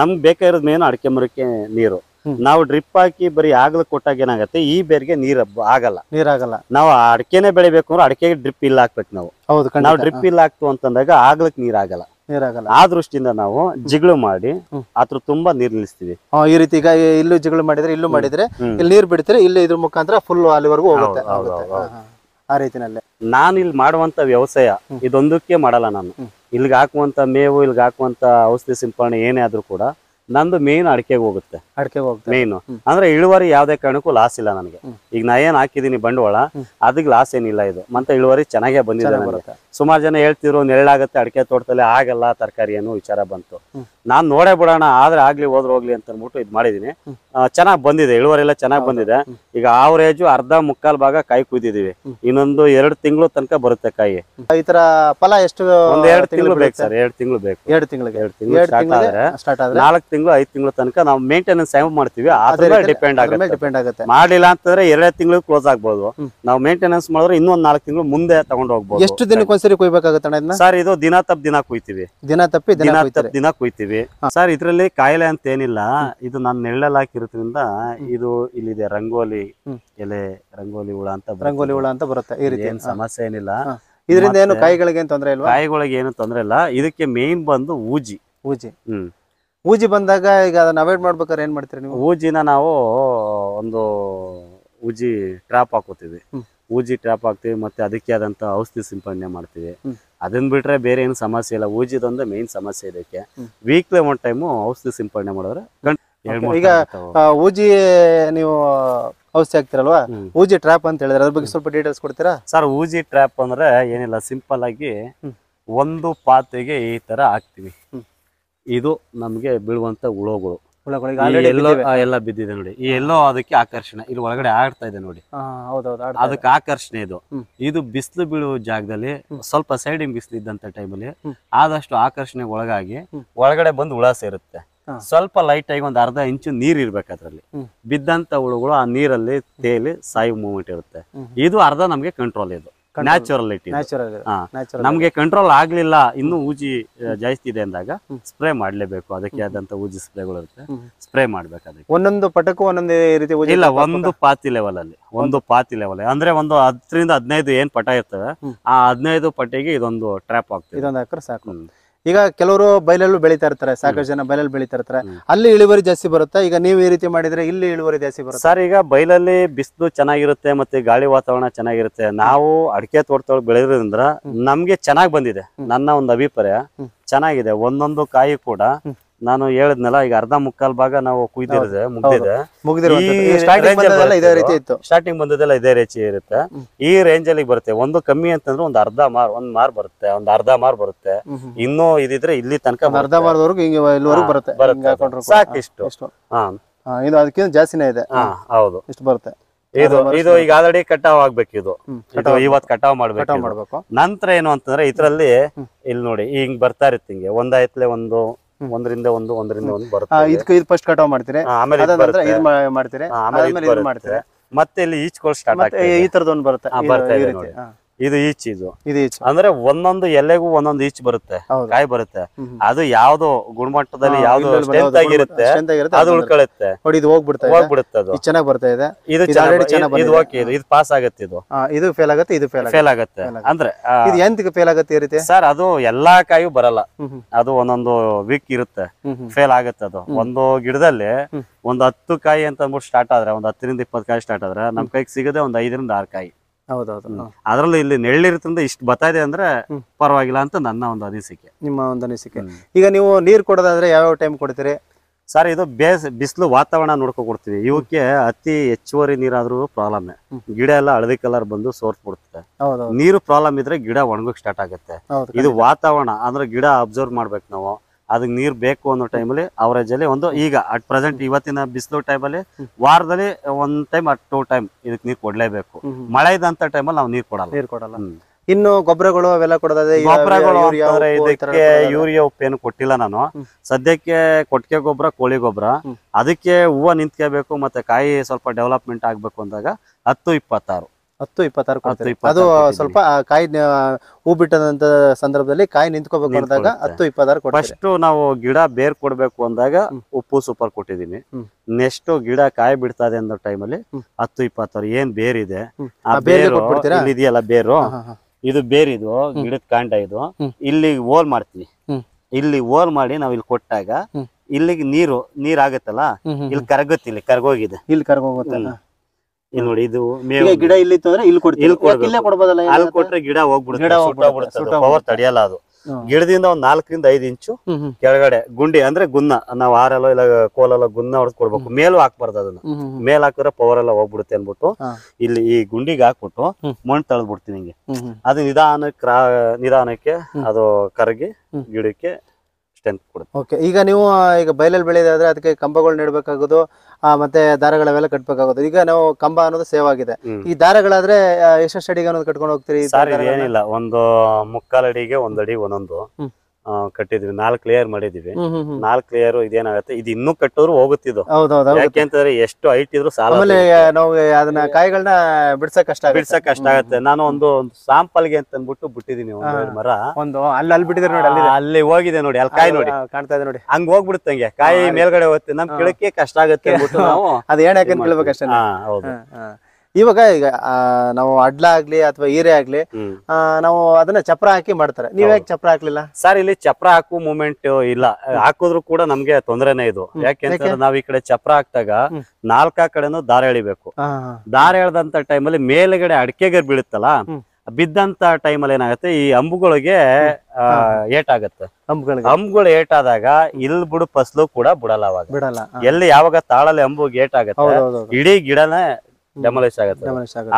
ನಮ್ಗೆ ಬೇಕಾಗಿರೋದ್ ಮೇನ್ ಅಡಿಕೆ ಮರಕ್ಕೆ ನೀರು ನಾವು ಡ್ರಿಪ್ ಹಾಕಿ ಬರೀ ಆಗ್ಲ ಕೊಟ್ಟಾಗ ಏನಾಗತ್ತೆ ಈ ಬೇರ್ಗೆ ನೀರ್ ಆಗಲ್ಲ ಆಗಲ್ಲ ನಾವು ಅಡಿಕೆನೆ ಬೆಳಿಬೇಕು ಅಂದ್ರೆ ಅಡಿಕೆಗೆ ಡ್ರಿಪ್ ಇಲ್ಲ ಹಾಕ್ಬೇಕು ನಾವು ಹೌದು ನಾವು ಡ್ರಿಪ್ ಇಲ್ಲ ಹಾಕ್ತು ಅಂತಂದಾಗ ಆಗ್ಲಕ್ ನೀರಾಗಲ್ಲ ನೀರಾಗಲ್ಲ ಆ ದೃಷ್ಟಿಯಿಂದ ನಾವು ಜಿಗಳು ಮಾಡಿ ಅದ್ರ ತುಂಬಾ ನೀರ್ ನಿಲ್ಲಿಸ್ತೀವಿ ಈ ರೀತಿ ಈಗ ಇಲ್ಲೂ ಜಿಗಳು ಮಾಡಿದ್ರೆ ಇಲ್ಲೂ ಮಾಡಿದ್ರೆ ಇಲ್ಲಿ ನೀರ್ ಬಿಡ್ತಾರೆ ಇಲ್ಲಿ ಇದ್ರ ಮುಖಾಂತರ ಫುಲ್ ಅಲ್ಲಿವರೆಗೂ ಹೋಗುತ್ತೆ ಆ ರೀತಿನಲ್ಲಿ ನಾನು ಇಲ್ಲಿ ಮಾಡುವಂತ ವ್ಯವಸಾಯ ಇದೊಂದಕ್ಕೆ ಮಾಡಲ್ಲ ನಾನು ಇಲ್ಲಿಗೆ ಹಾಕುವಂತ ಮೇವು ಇಲ್ಲಿಗೆ ಹಾಕುವಂತ ಔಷಧಿ ಸಿಂಪರಣೆ ಏನೇ ಆದ್ರೂ ಕೂಡ ನಂದು ಮೇನ್ ಅಡಿಕೆಗೆ ಹೋಗುತ್ತೆ ಅಡಕೆ ಅಂದ್ರೆ ಇಳುವರಿ ಯಾವ್ದೇ ಕಾರಣಕ್ಕೂ ಲಾಸ್ ಇಲ್ಲ ನನಗೆ ಈಗ ನಾ ಏನ್ ಹಾಕಿದೀನಿ ಬಂಡವಾಳ ಅದಕ್ಕೆ ಲಾಸ್ ಏನಿಲ್ಲ ಇದು ಮತ್ತೆ ಇಳುವರಿ ಚೆನ್ನಾಗೇ ಬಂದಿದೆ ಸುಮಾರು ಜನ ಹೇಳ್ತಿದ್ರು ನೆರಳಾಗತ್ತೆ ಅಡಕೆ ತೋಟದಲ್ಲಿ ಆಗಲ್ಲ ತರಕಾರಿ ಅನ್ನೋ ವಿಚಾರ ಬಂತು ನಾನ್ ನೋಡೇ ಬಿಡೋಣ ಆದ್ರೆ ಆಗ್ಲಿ ಹೋದ್ರೆ ಹೋಗ್ಲಿ ಅಂತ ಅನ್ಬಿಟ್ಟು ಇದ್ ಮಾಡಿದೀನಿ ಚೆನ್ನಾಗ್ ಬಂದಿದೆ ಇಳುವರಿ ಎಲ್ಲ ಚೆನ್ನಾಗ್ ಬಂದಿದೆ ಈಗ ಆವರೇಜು ಅರ್ಧ ಮುಕ್ಕಾಲ್ ಭಾಗ ಕಾಯಿ ಕುಯ್ದಿದೀವಿ ಇನ್ನೊಂದು ಎರಡು ತಿಂಗಳು ತನಕ ಬರುತ್ತೆ ಕಾಯಿ ಈ ತರ ಫಲ ಎಷ್ಟು ಒಂದು ಎರಡು ತಿಂಗಳು ಬೇಕು ಸರ್ ಎರಡು ತಿಂಗಳು ಬೇಕು ಎರಡು ತಿಂಗಳು ಎರಡು ತಿಂಗಳು ನಾಲ್ಕು ತಿಂಗಳು ಐದು ತಿಂಗಳು ತನಕ ನಾವು ಮೇಂಟೆನೆನ್ಸ್ ಸೇವ್ ಮಾಡ್ತೀವಿ ಡಿಪೆಂಡ್ ಆಗುತ್ತೆ ಡಿಪೆಂಡ್ ಆಗುತ್ತೆ ಮಾಡ್ಲಿಲ್ಲ ಅಂತಂದ್ರೆ ಎರಡೇ ತಿಂಗಳು ಕ್ಲೋಸ್ ಆಗ್ಬಹುದು ನಾವು ಮೇಂಟೆನೆನ್ಸ್ ಮಾಡಿದ್ರೆ ಇನ್ನೊಂದ್ ನಾಲ್ಕು ತಿಂಗಳು ಮುಂದೆ ತಗೊಂಡ್ ಹೋಗ್ಬೋದು ಎಷ್ಟು ದಿನಕ್ಕೊಂದ್ಸರಿ ಕುಯ್ಬೇಕಾಗುತ್ತೆ ಸರ್ ಇದು ದಿನ ತಪ್ಪ ದಿನ ಕುಯ್ತೀವಿ ದಿನ ತಪ್ಪಿ ದಿನ ತಪ್ಪ ದಿನ ಕುಯ್ತೀವಿ ಸರ್ ಇದ್ರಲ್ಲಿ ಕಾಯಿಲೆ ಅಂತ ಏನಿಲ್ಲ ಇದು ನಾನು ನೆಳ್ಳಲ್ಲಿ ಹಾಕಿರೋದ್ರಿಂದ ಇದು ಇಲ್ಲಿದೆ ರಂಗೋಲಿ ಎಲೆ ರಂಗೋಲಿ ಹುಳ ಅಂತ ರಂಗೋಲಿ ಹುಳ ಅಂತ ಬರುತ್ತೆ ಈ ರೀತಿ ಏನ್ ಸಮಸ್ಯೆ ಏನಿಲ್ಲ ಇದರಿಂದ ಏನು ಕಾಯಿಗಳಿಗೆ ಏನು ತೊಂದರೆ ಇಲ್ವಾ ಕಾಯಿಗಳಿಗೆ ಏನು ತೊಂದರೆ ಇಲ್ಲ ಇದಕ್ಕೆ ಮೇನ್ ಬಂದು ಊಜಿ ಊಜಿ ಹ್ಮ್ ಊಜಿ ಬಂದಾಗ ಈಗ ಅದನ್ನ ಅವಾಯ್ಡ್ ಮಾಡ್ಬೇಕಾದ್ರೆ ಏನ್ ಮಾಡ್ತೀರಿ ನೀವು ಊಜಿನ ನಾವು ಒಂದು ಊಜಿ ಟ್ರಾಪ್ ಹಾಕೋತೀವಿ ಊಜಿ ಟ್ರಾಪ್ ಹಾಕ್ತಿವಿ ಮತ್ತೆ ಅದಕ್ಕೆ ಆದಂತ ಔಷಧಿ ಸಿಂಪಡಣೆ ಮಾಡ್ತೀವಿ ಅದನ್ನ ಬಿಟ್ರೆ ಬೇರೆ ಏನು ಸಮಸ್ಯೆ ಇಲ್ಲ ಊಜಿದೊಂದು ಮೇನ್ ಸಮಸ್ಯೆ ಇದಕ್ಕೆ ವೀಕ್ಲಿ ಒನ್ ಟೈಮು ಔಷಧಿ ಸಿಂಪಡಣೆ ಮಾಡಿದ್ರೆ ಈಗ ಊಜಿ ನೀವು ಔಷಧಿ ಹಾಕ್ತಿರಲ್ವಾ ಊಜಿ ಟ್ರಾಪ್ ಅಂತ ಹೇಳಿದ್ರೆ ಅದ್ರ ಬಗ್ಗೆ ಸ್ವಲ್ಪ ಡೀಟೇಲ್ಸ್ ಕೊಡ್ತೀರಾ ಸರ್ ಊಜಿ ಟ್ರಾಪ್ ಅಂದ್ರೆ ಏನಿಲ್ಲ ಸಿಂಪಲ್ ಆಗಿ ಒಂದು ಪಾತ್ರೆಗೆ ಈ ತರ ಹಾಕ್ತಿವಿ ಇದು ನಮಗೆ ಬೀಳುವಂತ ಹುಳಗಳು ಎಲ್ಲೋ ಎಲ್ಲ ಬಿದ್ದಿದೆ ನೋಡಿ ಈ ಎಲ್ಲೋ ಅದಕ್ಕೆ ಆಕರ್ಷಣೆ ಇಲ್ಲಿ ಒಳಗಡೆ ಆಡ್ತಾ ಇದೆ ನೋಡಿ ಅದಕ್ಕೆ ಆಕರ್ಷಣೆ ಇದು ಇದು ಬಿಸಿಲು ಬೀಳುವ ಜಾಗದಲ್ಲಿ ಸ್ವಲ್ಪ ಸೈಡಿಂಗ್ ಬಿಸಿಲು ಇದ್ದಂತ ಟೈಮಲ್ಲಿ ಆದಷ್ಟು ಆಕರ್ಷಣೆ ಒಳಗಾಗಿ ಒಳಗಡೆ ಬಂದು ಹುಳ ಸೇರುತ್ತೆ ಸ್ವಲ್ಪ ಲೈಟ್ ಆಗಿ ಒಂದು ಅರ್ಧ ಇಂಚು ನೀರ್ ಇರ್ಬೇಕು ಅದ್ರಲ್ಲಿ ಬಿದ್ದಂತ ಹುಳುಗಳು ಆ ನೀರಲ್ಲಿ ತೇಲಿ ಸಾಯಿ ಮೂವ್ಮೆಂಟ್ ಇರುತ್ತೆ ಇದು ಅರ್ಧ ನಮಗೆ ಕಂಟ್ರೋಲ್ ಇದು ನ್ಯಾಚುರಲ್ ನ್ಯಾಚುರಲ್ ನಮ್ಗೆ ಕಂಟ್ರೋಲ್ ಆಗ್ಲಿಲ್ಲ ಇನ್ನು ಊಜಿ ಜಾಸ್ತಿ ಇದೆ ಅಂದಾಗ ಸ್ಪ್ರೇ ಮಾಡ್ಲೇಬೇಕು ಅದಕ್ಕೆ ಆದಂತ ಊಜಿ ಸ್ಪ್ರೇಗಳು ಇರುತ್ತೆ ಸ್ಪ್ರೇ ಮಾಡ್ಬೇಕಾದ್ರೆ ಒಂದೊಂದು ಪಟಕು ಒಂದೊಂದು ರೀತಿ ಇಲ್ಲ ಒಂದು ಪಾತಿ ಲೆವೆಲ್ ಅಲ್ಲಿ ಒಂದು ಪಾತಿ ಲೆವೆಲ್ ಅಂದ್ರೆ ಒಂದು ಹತ್ತರಿಂದ ಹದಿನೈದು ಏನ್ ಪಟ ಇರ್ತವೆ ಆ ಹದಿನೈದು ಪಟ್ಟಿಗೆ ಇದೊಂದು ಟ್ರ್ಯಾಪ್ ಆಗ್ತದೆ ಇದೊಂದು ಸಾಕು ಈಗ ಕೆಲವರು ಬಯಲಲ್ಲೂ ಬೆಳೀತಾ ಇರ್ತಾರೆ ಸಾಕಷ್ಟು ಜನ ಬಯಲಲ್ಲಿ ಬೆಳೀತಾ ಇರ್ತಾರೆ ಅಲ್ಲಿ ಇಳುವರಿ ಜಾಸ್ತಿ ಬರುತ್ತೆ ಈಗ ನೀವು ಈ ರೀತಿ ಮಾಡಿದ್ರೆ ಇಲ್ಲಿ ಇಳುವರಿ ಜಾಸ್ತಿ ಬರುತ್ತೆ ಸರ್ ಈಗ ಬಯಲಲ್ಲಿ ಬಿಸಿಲು ಚೆನ್ನಾಗಿರುತ್ತೆ ಮತ್ತೆ ಗಾಳಿ ವಾತಾವರಣ ಚೆನ್ನಾಗಿರುತ್ತೆ ನಾವು ಅಡಿಕೆ ತೋಟದೊಳಗೆ ಬೆಳೆಯೋದ್ರಿಂದ ನಮ್ಗೆ ಚೆನ್ನಾಗಿ ಬಂದಿದೆ ನನ್ನ ಒಂದು ಅಭಿಪ್ರಾಯ ಚೆನ್ನಾಗಿದೆ ಒಂದೊಂದು ಕಾಯಿ ಕೂಡ ನಾನು ಹೇಳದ್ನಲ್ಲ ಈಗ ಅರ್ಧ ಮುಕ್ಕಾಲ್ ಭಾಗ ನಾವು ಕುಯ್ದಿರದೆ ಮುಗ್ದಿದೆ ಇತ್ತು ಸ್ಟಾರ್ಟಿಂಗ್ ಬಂದದೆಲ್ಲ ಇದೇ ರೀತಿ ಇರುತ್ತೆ ಈ ರೇಂಜ್ ಅಲ್ಲಿ ಬರುತ್ತೆ ಒಂದು ಕಮ್ಮಿ ಅಂತಂದ್ರೆ ಒಂದ್ ಅರ್ಧ ಮಾರ್ ಒಂದ್ ಮಾರ್ ಬರುತ್ತೆ ಒಂದ್ ಅರ್ಧ ಮಾರ್ ಬರುತ್ತೆ ಇನ್ನೂ ಇದಿದ್ರೆ ಇಲ್ಲಿ ತನಕ ಅರ್ಧ ಮಾರ್ದವರೆಗೂ ಬರುತ್ತೆ ಸಾಕಿಷ್ಟು ಹಾ ಇದು ಅದಕ್ಕಿಂತ ಜಾಸ್ತಿನೇ ಇದೆ ಹೌದು ಇಷ್ಟು ಬರುತ್ತೆ ಇದು ಇದು ಈಗ ಆಲ್ರೆಡಿ ಕಟಾವ್ ಆಗ್ಬೇಕು ಇದು ಇವತ್ ಕಟಾವ್ ಮಾಡ್ಬೇಕು ನಂತರ ಏನು ಅಂತಂದ್ರೆ ಇದ್ರಲ್ಲಿ ಇಲ್ಲಿ ನೋಡಿ ಹಿಂಗ್ ಬರ್ತಾ ಇರುತ್ತೆ ಹಿಂಗೆ ಒಂದಾಯ್ತಲೆ ಒಂದು ಒಂದರಿಂದ ಒಂದು ಒಂದರಿಂದ ಒಂದು ಬರುತ್ತೆ ಇದು ಫಸ್ಟ್ ಕಟಾವ್ ಮಾಡ್ತೀರಿ ಆಮೇಲೆ ಆಮೇಲೆ ಮತ್ತೆ ಇಲ್ಲಿ ಈಚ್ಕೊಳ್ ಸ್ಟಾರ್ಟ್ ಮತ್ತೆ ಈ ತರದೊಂದು ಬರುತ್ತೆ ಬರುತ್ತೆ ಇದು ಈಚ್ ಇದು ಅಂದ್ರೆ ಒಂದೊಂದು ಎಲೆಗೂ ಒಂದೊಂದು ಈಚ್ ಬರುತ್ತೆ ಕಾಯಿ ಬರುತ್ತೆ ಅದು ಯಾವ್ದು ಗುಣಮಟ್ಟದಲ್ಲಿ ಯಾವ್ದು ಆಗಿರುತ್ತೆ ಅದು ನೋಡಿ ಇದು ಹೋಗ್ಬಿಡ್ತಾ ಹೋಗ್ಬಿಡುತ್ತೆ ಅದು ಚೆನ್ನಾಗಿ ಬರ್ತಾ ಇದೆ ಇದು ಇದು ಇದು- ಓಕೆ ಇದು ಪಾಸ್ ಆಗತ್ತೆ ಇದು ಇದು ಫೇಲ್ ಆಗುತ್ತೆ ಇದು ಫೇಲ್ ಆಗುತ್ತೆ ಆಗತ್ತೆ ಅಂದ್ರೆ ಇದು ಎಂತಕ್ಕೆ ಫೇಲ್ ಆಗುತ್ತೆ ಈ ರೀತಿ ಸರ್ ಅದು ಎಲ್ಲಾ ಕಾಯು ಬರಲ್ಲ ಅದು ಒಂದೊಂದು ವೀಕ್ ಇರುತ್ತೆ ಫೇಲ್ ಆಗತ್ತೆ ಅದು ಒಂದು ಗಿಡದಲ್ಲಿ ಒಂದ್ ಹತ್ತು ಕಾಯಿ ಅಂತ ಅಂದ್ಬಿಟ್ಟು ಸ್ಟಾರ್ಟ್ ಆದ್ರೆ ಒಂದ್ ಹತ್ತರಿಂದ ಇಪ್ಪತ್ತು ಕಾಯಿ ಸ್ಟಾರ್ಟ್ ಆದ್ರೆ ನಮ್ ಕೈಗೆ ಸಿಗದೆ ಒಂದ್ ಐದರಿಂದ ಆರು ಕಾಯಿ ಹೌದೌದು ಅದರಲ್ಲೂ ಇಲ್ಲಿ ಇಷ್ಟ ಇಷ್ಟು ಇದೆ ಅಂದ್ರೆ ಪರವಾಗಿಲ್ಲ ಅಂತ ನನ್ನ ಒಂದು ಅನಿಸಿಕೆ ನಿಮ್ಮ ಒಂದು ಅನಿಸಿಕೆ ಈಗ ನೀವು ನೀರು ಕೊಡೋದಾದ್ರೆ ಯಾವ್ಯಾವ ಟೈಮ್ ಕೊಡ್ತೀರಿ ಸರ್ ಇದು ಬೇಸ್ ಬಿಸಿಲು ವಾತಾವರಣ ನೋಡ್ಕೊಂಡು ಕೊಡ್ತೀವಿ ಇವಕ್ಕೆ ಅತಿ ಹೆಚ್ಚುವರಿ ನೀರಾದ್ರೂ ಪ್ರಾಬ್ಲಮ್ ಗಿಡ ಎಲ್ಲ ಹಳದಿ ಕಲರ್ ಬಂದು ಸೋರ್ತ್ ಬಿಡುತ್ತೆ ನೀರು ಪ್ರಾಬ್ಲಮ್ ಇದ್ರೆ ಗಿಡ ಒಣಗಕ್ ಸ್ಟಾರ್ಟ್ ಆಗುತ್ತೆ ಇದು ವಾತಾವರಣ ಅಂದ್ರೆ ಗಿಡ ಅಬ್ಸರ್ವ್ ಮಾಡ್ಬೇಕು ನಾವು ಅದಕ್ಕೆ ನೀರು ಬೇಕು ಅನ್ನೋ ಟೈಮಲ್ಲಿ ಅಲ್ಲಿ ಒಂದು ಈಗ ಅಟ್ ಪ್ರೆಸೆಂಟ್ ಇವತ್ತಿನ ಬಿಸಿಲು ಟೈಮಲ್ಲಿ ವಾರದಲ್ಲಿ ಒಂದ್ ಟೈಮ್ ಅಟ್ ಟೂ ಟೈಮ್ ಇದಕ್ಕೆ ನೀರು ಕೊಡ್ಲೇಬೇಕು ಮಳೆ ಇದಂತ ಟೈಮಲ್ಲಿ ನಾವು ನೀರು ಕೊಡಲ್ಲ ನೀರು ಕೊಡಲ್ಲ ಇನ್ನು ಗೊಬ್ಬರಗಳು ಅವೆಲ್ಲ ಕೊಡೋದೇ ಗೊಬ್ಬರಗಳು ಇದಕ್ಕೆ ಯೂರಿಯಾ ಉಪ್ಪೇನು ಕೊಟ್ಟಿಲ್ಲ ನಾನು ಸದ್ಯಕ್ಕೆ ಕೊಟ್ಟಿಗೆ ಗೊಬ್ಬರ ಕೋಳಿ ಗೊಬ್ಬರ ಅದಕ್ಕೆ ಹೂವು ನಿಂತ್ಕೋಬೇಕು ಮತ್ತೆ ಕಾಯಿ ಸ್ವಲ್ಪ ಡೆವಲಪ್ಮೆಂಟ್ ಆಗ್ಬೇಕು ಅಂದಾಗ ಹತ್ತು ಇಪ್ಪತ್ತಾರು ಹತ್ತು ಇಪ್ಪತ್ತಾರು ಅದು ಸ್ವಲ್ಪ ಕಾಯಿ ಹೂ ಬಿಟ್ಟದಂತ ಸಂದರ್ಭದಲ್ಲಿ ಕಾಯಿ ನಿಂತ್ಕೋಬೇಕು ಅಂದಾಗ ಹತ್ತು ಇಪ್ಪತ್ತಾರು ಫಸ್ಟ್ ನಾವು ಗಿಡ ಬೇರ್ ಕೊಡ್ಬೇಕು ಅಂದಾಗ ಉಪ್ಪು ಸೂಪರ್ ಕೊಟ್ಟಿದೀನಿ ನೆಕ್ಸ್ಟ್ ಗಿಡ ಕಾಯಿ ಬಿಡ್ತದೆ ಇದೆ ಟೈಮಲ್ಲಿ ಹತ್ತು ಇಪ್ಪತ್ತಾರು ಏನ್ ಬೇರಿದೆ ಆ ಬೇರು ಇದೆಯಲ್ಲ ಬೇರು ಇದು ಇದು ಗಿಡದ ಕಾಂಡ ಇದು ಇಲ್ಲಿ ಹೋಲ್ ಮಾಡ್ತೀನಿ ಇಲ್ಲಿ ಹೋಲ್ ಮಾಡಿ ನಾವ್ ಇಲ್ಲಿ ಕೊಟ್ಟಾಗ ಇಲ್ಲಿಗೆ ನೀರು ನೀರ್ ಆಗತ್ತಲ್ಲ ಇಲ್ಲಿ ಕರಗುತ್ತೆ ಇಲ್ಲಿ ಕರ್ಗೋಗಿದೆ ಇಲ್ಲಿ ಕರ್ಗೋಗುತ್ತಲ್ಲ ನೋಡಿ ಇದು ಗಿಡ ಇಲ್ಲಿ ಅಂದ್ರೆ ಕೊಟ್ರೆ ಗಿಡ ಹೋಗ್ಬಿಡುತ್ತೆ ಹೋಗ್ಬಿಡುತ್ತೆ, ಅದು. ಪವರ್ ತಡೆಯಲ್ಲ ಅದು ಗಿಡದಿಂದ ಒಂದ್ ನಾಲ್ಕರಿಂದ ಐದ್ ಇಂಚು ಕೆಳಗಡೆ ಗುಂಡಿ ಅಂದ್ರೆ ಗುನ್ನ ನಾವ್ ಹಾರಲ್ಲೋ ಇಲ್ಲ ಕೋಲಲ್ಲೋ ಗುನ್ನ ಹೊಡೆದು ಕೊಡ್ಬೇಕು ಮೇಲೂ ಹಾಕ್ಬಾರ್ದು ಅದನ್ನ ಮೇಲ್ ಹಾಕಿದ್ರೆ ಪವರ್ ಎಲ್ಲ ಹೋಗ್ಬಿಡುತ್ತೆ ಅನ್ಬಿಟ್ಟು ಇಲ್ಲಿ ಈ ಗುಂಡಿಗೆ ಹಾಕ್ಬಿಟ್ಟು ಮಣ್ಣು ತಳ್ದ್ಬಿಡ್ತೀನಿ ಹಿಂಗೆ ಅದು ನಿಧಾನ ಕ್ರಾ ನಿಧಾನಕ್ಕೆ ಅದು ಕರಗಿ ಗಿಡಕ್ಕೆ ಸ್ಟ್ರೆಂತ್ ಕೊಡುತ್ತೆ ಓಕೆ ಈಗ ನೀವು ಈಗ ಬಯಲಲ್ಲಿ ಬೆಳೆಯೋದಾದ್ರೆ ಅದಕ್ಕೆ ಕಂಬಗಳು ನೆಡಬೇಕಾಗೋದು ಮತ್ತೆ ದಾರಗಳವೆಲ್ಲ ಕಟ್ಬೇಕಾಗೋದು ಈಗ ನಾವು ಕಂಬ ಅನ್ನೋದು ಸೇವ್ ಆಗಿದೆ ಈ ದಾರಗಳಾದ್ರೆ ಎಷ್ಟೆಷ್ಟು ಅಡಿಗೆ ಅನ್ನೋದು ಕಟ್ಕೊಂಡು ಹೋಗ್ತೀರಿ ಏನಿಲ್ಲ ಒಂದು ಮುಕ್ಕಾಲು ಅಡಿಗೆ ಒಂದ್ ಅಡಿ ಒಂದೊಂದು ಕಟ್ಟಿದ್ವಿ ನಾಲ್ಕ್ ಲೇಯರ್ ಮಾಡಿದ್ವಿ ನಾಲ್ಕು ಲೇಯರ್ ಇದೇನಾಗತ್ತೆ ಇದು ಇನ್ನೂ ಕಟ್ಟೋರು ಹೋಗುತ್ತಿದ್ದು ಯಾಕೆಂತಂದ್ರೆ ಎಷ್ಟು ಹೈಟ್ ಇದ್ರು ಸಾಲ ನಾವು ಅದನ್ನ ಕಾಯಿಗಳನ್ನ ಬಿಡ್ಸಕ್ ಕಷ್ಟ ಬಿಡ್ಸಕ್ ಕಷ್ಟ ಆಗತ್ತೆ ನಾನು ಒಂದು ಸಾಂಪಲ್ ಗೆ ಅಂತ ಅಂದ್ಬಿಟ್ಟು ಬಿಟ್ಟಿದೀನಿ ಮರ ಒಂದು ಅಲ್ಲಿ ಅಲ್ಲಿ ಬಿಟ್ಟಿದ್ರೆ ನೋಡಿ ಅಲ್ಲಿ ಹೋಗಿದೆ ನೋಡಿ ಅಲ್ಲಿ ಕಾಯಿ ನೋಡಿ ಕಾಣ್ತಾ ಇದೆ ನೋಡಿ ಹಂಗ್ ಹೋಗ್ಬಿಡುತ್ತಂಗೆ ಕಾಯಿ ಮೇಲ್ಗಡೆ ಹೋಗುತ್ತೆ ನಮ್ ಕಿಳಕ್ಕೆ ಕಷ್ಟ ಆಗತ್ತೆ ಅದೇನ್ ನಾವು ಅದ ಯಾಕಂತ ಕೇಳ್ಬೇಕಷ್ಟೇ ಹೌದು ಇವಾಗ ಈಗ ನಾವು ಅಡ್ಲ ಆಗ್ಲಿ ಅಥವಾ ಹೀರೆ ಆಗ್ಲಿ ನಾವು ಅದನ್ನ ಚಪ್ರ ಹಾಕಿ ಮಾಡ್ತಾರೆ ನೀವ್ ಯಾಕೆ ಚಪ್ರ ಹಾಕ್ಲಿಲ್ಲ ಸರ್ ಇಲ್ಲಿ ಚಪ್ರ ಹಾಕುವ ಮೂಮೆಂಟ್ ಇಲ್ಲ ಹಾಕುದ್ರು ಕೂಡ ನಮ್ಗೆ ತೊಂದ್ರೆನೆ ಇದು ಯಾಕೆಂದ್ರೆ ನಾವ್ ಈ ಕಡೆ ಚಪ್ರ ಹಾಕ್ದಾಗ ನಾಲ್ಕ ನಾಲ್ಕಾ ಕಡೆನೂ ದಾರ ಎಳಿಬೇಕು ದಾರ ಎಳ್ದಂತ ಟೈಮಲ್ಲಿ ಮೇಲ್ಗಡೆ ಅಡಿಕೆಗೆ ಬೀಳುತ್ತಲ್ಲ ಬಿದ್ದಂತ ಟೈಮಲ್ಲಿ ಏನಾಗುತ್ತೆ ಈ ಅಂಬುಗಳಿಗೆ ಆ, ಏಟಾಗತ್ತೆ ಅಂಬುಗಳು ಏಟಾದಾಗ ಇಲ್ ಬಿಡು ಫಸಲು ಕೂಡ ಬಿಡಲ್ಲ ಅವಾಗ ಬಿಡಲ್ಲ ಎಲ್ಲಿ ಯಾವಾಗ ತಾಳಲ್ಲಿ ಅಂಬು ಏಟಾಗತ್ತೆ ಆಗತ್ತೆ ಇಡೀ ಗಿಡನೇ ಡೆಮಲೈಸ್ ಆಗುತ್ತೆ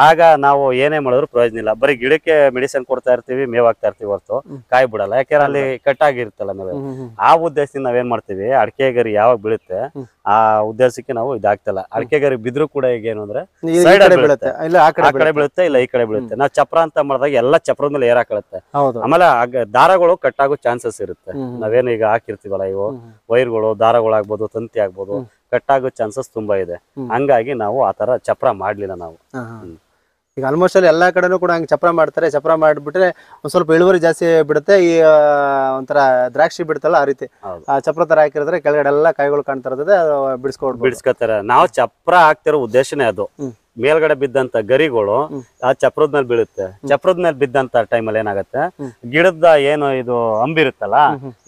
ಆಗ ನಾವು ಏನೇ ಮಾಡಿದ್ರು ಪ್ರಯೋಜನ ಇಲ್ಲ ಬರೀ ಗಿಡಕ್ಕೆ ಮೆಡಿಸಿನ್ ಕೊಡ್ತಾ ಇರ್ತೀವಿ ಮೇವಾಗ್ತಾ ಇರ್ತೀವಿ ಹೊರತು ಕಾಯಿ ಬಿಡಲ್ಲ ಯಾಕಂದ್ರೆ ಅಲ್ಲಿ ಕಟ್ ಆಗಿರ್ತಲ್ಲ ನಾವೇ ಆ ಉದ್ದೇಶದಿಂದ ನಾವೇನ್ ಮಾಡ್ತೀವಿ ಅಡಿಕೆ ಗರಿ ಯಾವಾಗ ಬೀಳುತ್ತೆ ಆ ಉದ್ದೇಶಕ್ಕೆ ನಾವು ಇದಾಗ್ತಲ್ಲ ಅಡಿಕೆ ಗರಿ ಬಿದ್ರು ಕೂಡ ಈಗ ಏನು ಅಂದ್ರೆ ಆ ಕಡೆ ಬೀಳುತ್ತೆ ಇಲ್ಲ ಈ ಕಡೆ ಬೀಳುತ್ತೆ ನಾವು ಚಪ್ರ ಅಂತ ಮಾಡಿದಾಗ ಎಲ್ಲ ಚಪ್ರದ ಮೇಲೆ ಏರ್ ಹಾಕುತ್ತೆ ಆಮೇಲೆ ದಾರಗಳು ಕಟ್ ಆಗೋ ಚಾನ್ಸಸ್ ಇರುತ್ತೆ ನಾವೇನು ಈಗ ಹಾಕಿರ್ತೀವಲ್ಲ ಇವು ವೈರ್ಗಳು ದಾರಗಳಾಗ್ಬೋದು ತಂತಿ ಆಗ್ಬೋದು ಕಟ್ ಆಗೋ ಚಾನ್ಸಸ್ ತುಂಬಾ ಇದೆ ಹಂಗಾಗಿ ನಾವು ಆತರ ತರ ಚಪ್ರ ಮಾಡ್ಲಿಲ್ಲ ನಾವು ಈಗ ಆಲ್ಮೋಸ್ಟ್ ಅಲ್ಲಿ ಎಲ್ಲಾ ಕಡೆನೂ ಕೂಡ ಹಂಗೆ ಚಪ್ರ ಮಾಡ್ತಾರೆ ಚಪ್ರ ಮಾಡಿಬಿಟ್ರೆ ಒಂದ್ ಸ್ವಲ್ಪ ಇಳುವರಿ ಜಾಸ್ತಿ ಬಿಡುತ್ತೆ ಈ ಒಂಥರ ದ್ರಾಕ್ಷಿ ಬಿಡುತ್ತಲ್ಲ ಆ ರೀತಿ ಚಪ್ರ ತರ ಹಾಕಿರಿದ್ರೆ ಕೆಳಗಡೆ ಎಲ್ಲಾ ಕಾಯಿಗಳು ಕಾಣ್ತಾ ಇರ್ತದೆ ಬಿಡಿಸ್ಕೊಡ್ ಬಿಡಿಸ್ಕೊತಾರೆ ನಾವು ಚಪ್ರ ಹಾಕ್ತಿರೋ ಉದ್ದೇಶನೇ ಅದು ಮೇಲ್ಗಡೆ ಬಿದ್ದಂತ ಗರಿಗಳು ಆ ಚಪ್ರದ ಮೇಲೆ ಬೀಳುತ್ತೆ ಚಪ್ರದ ಮೇಲೆ ಬಿದ್ದಂತ ಟೈಮಲ್ಲಿ ಏನಾಗುತ್ತೆ ಗಿಡದ ಏನು ಇದು ಅಂಬಿರುತ್ತಲ್ಲ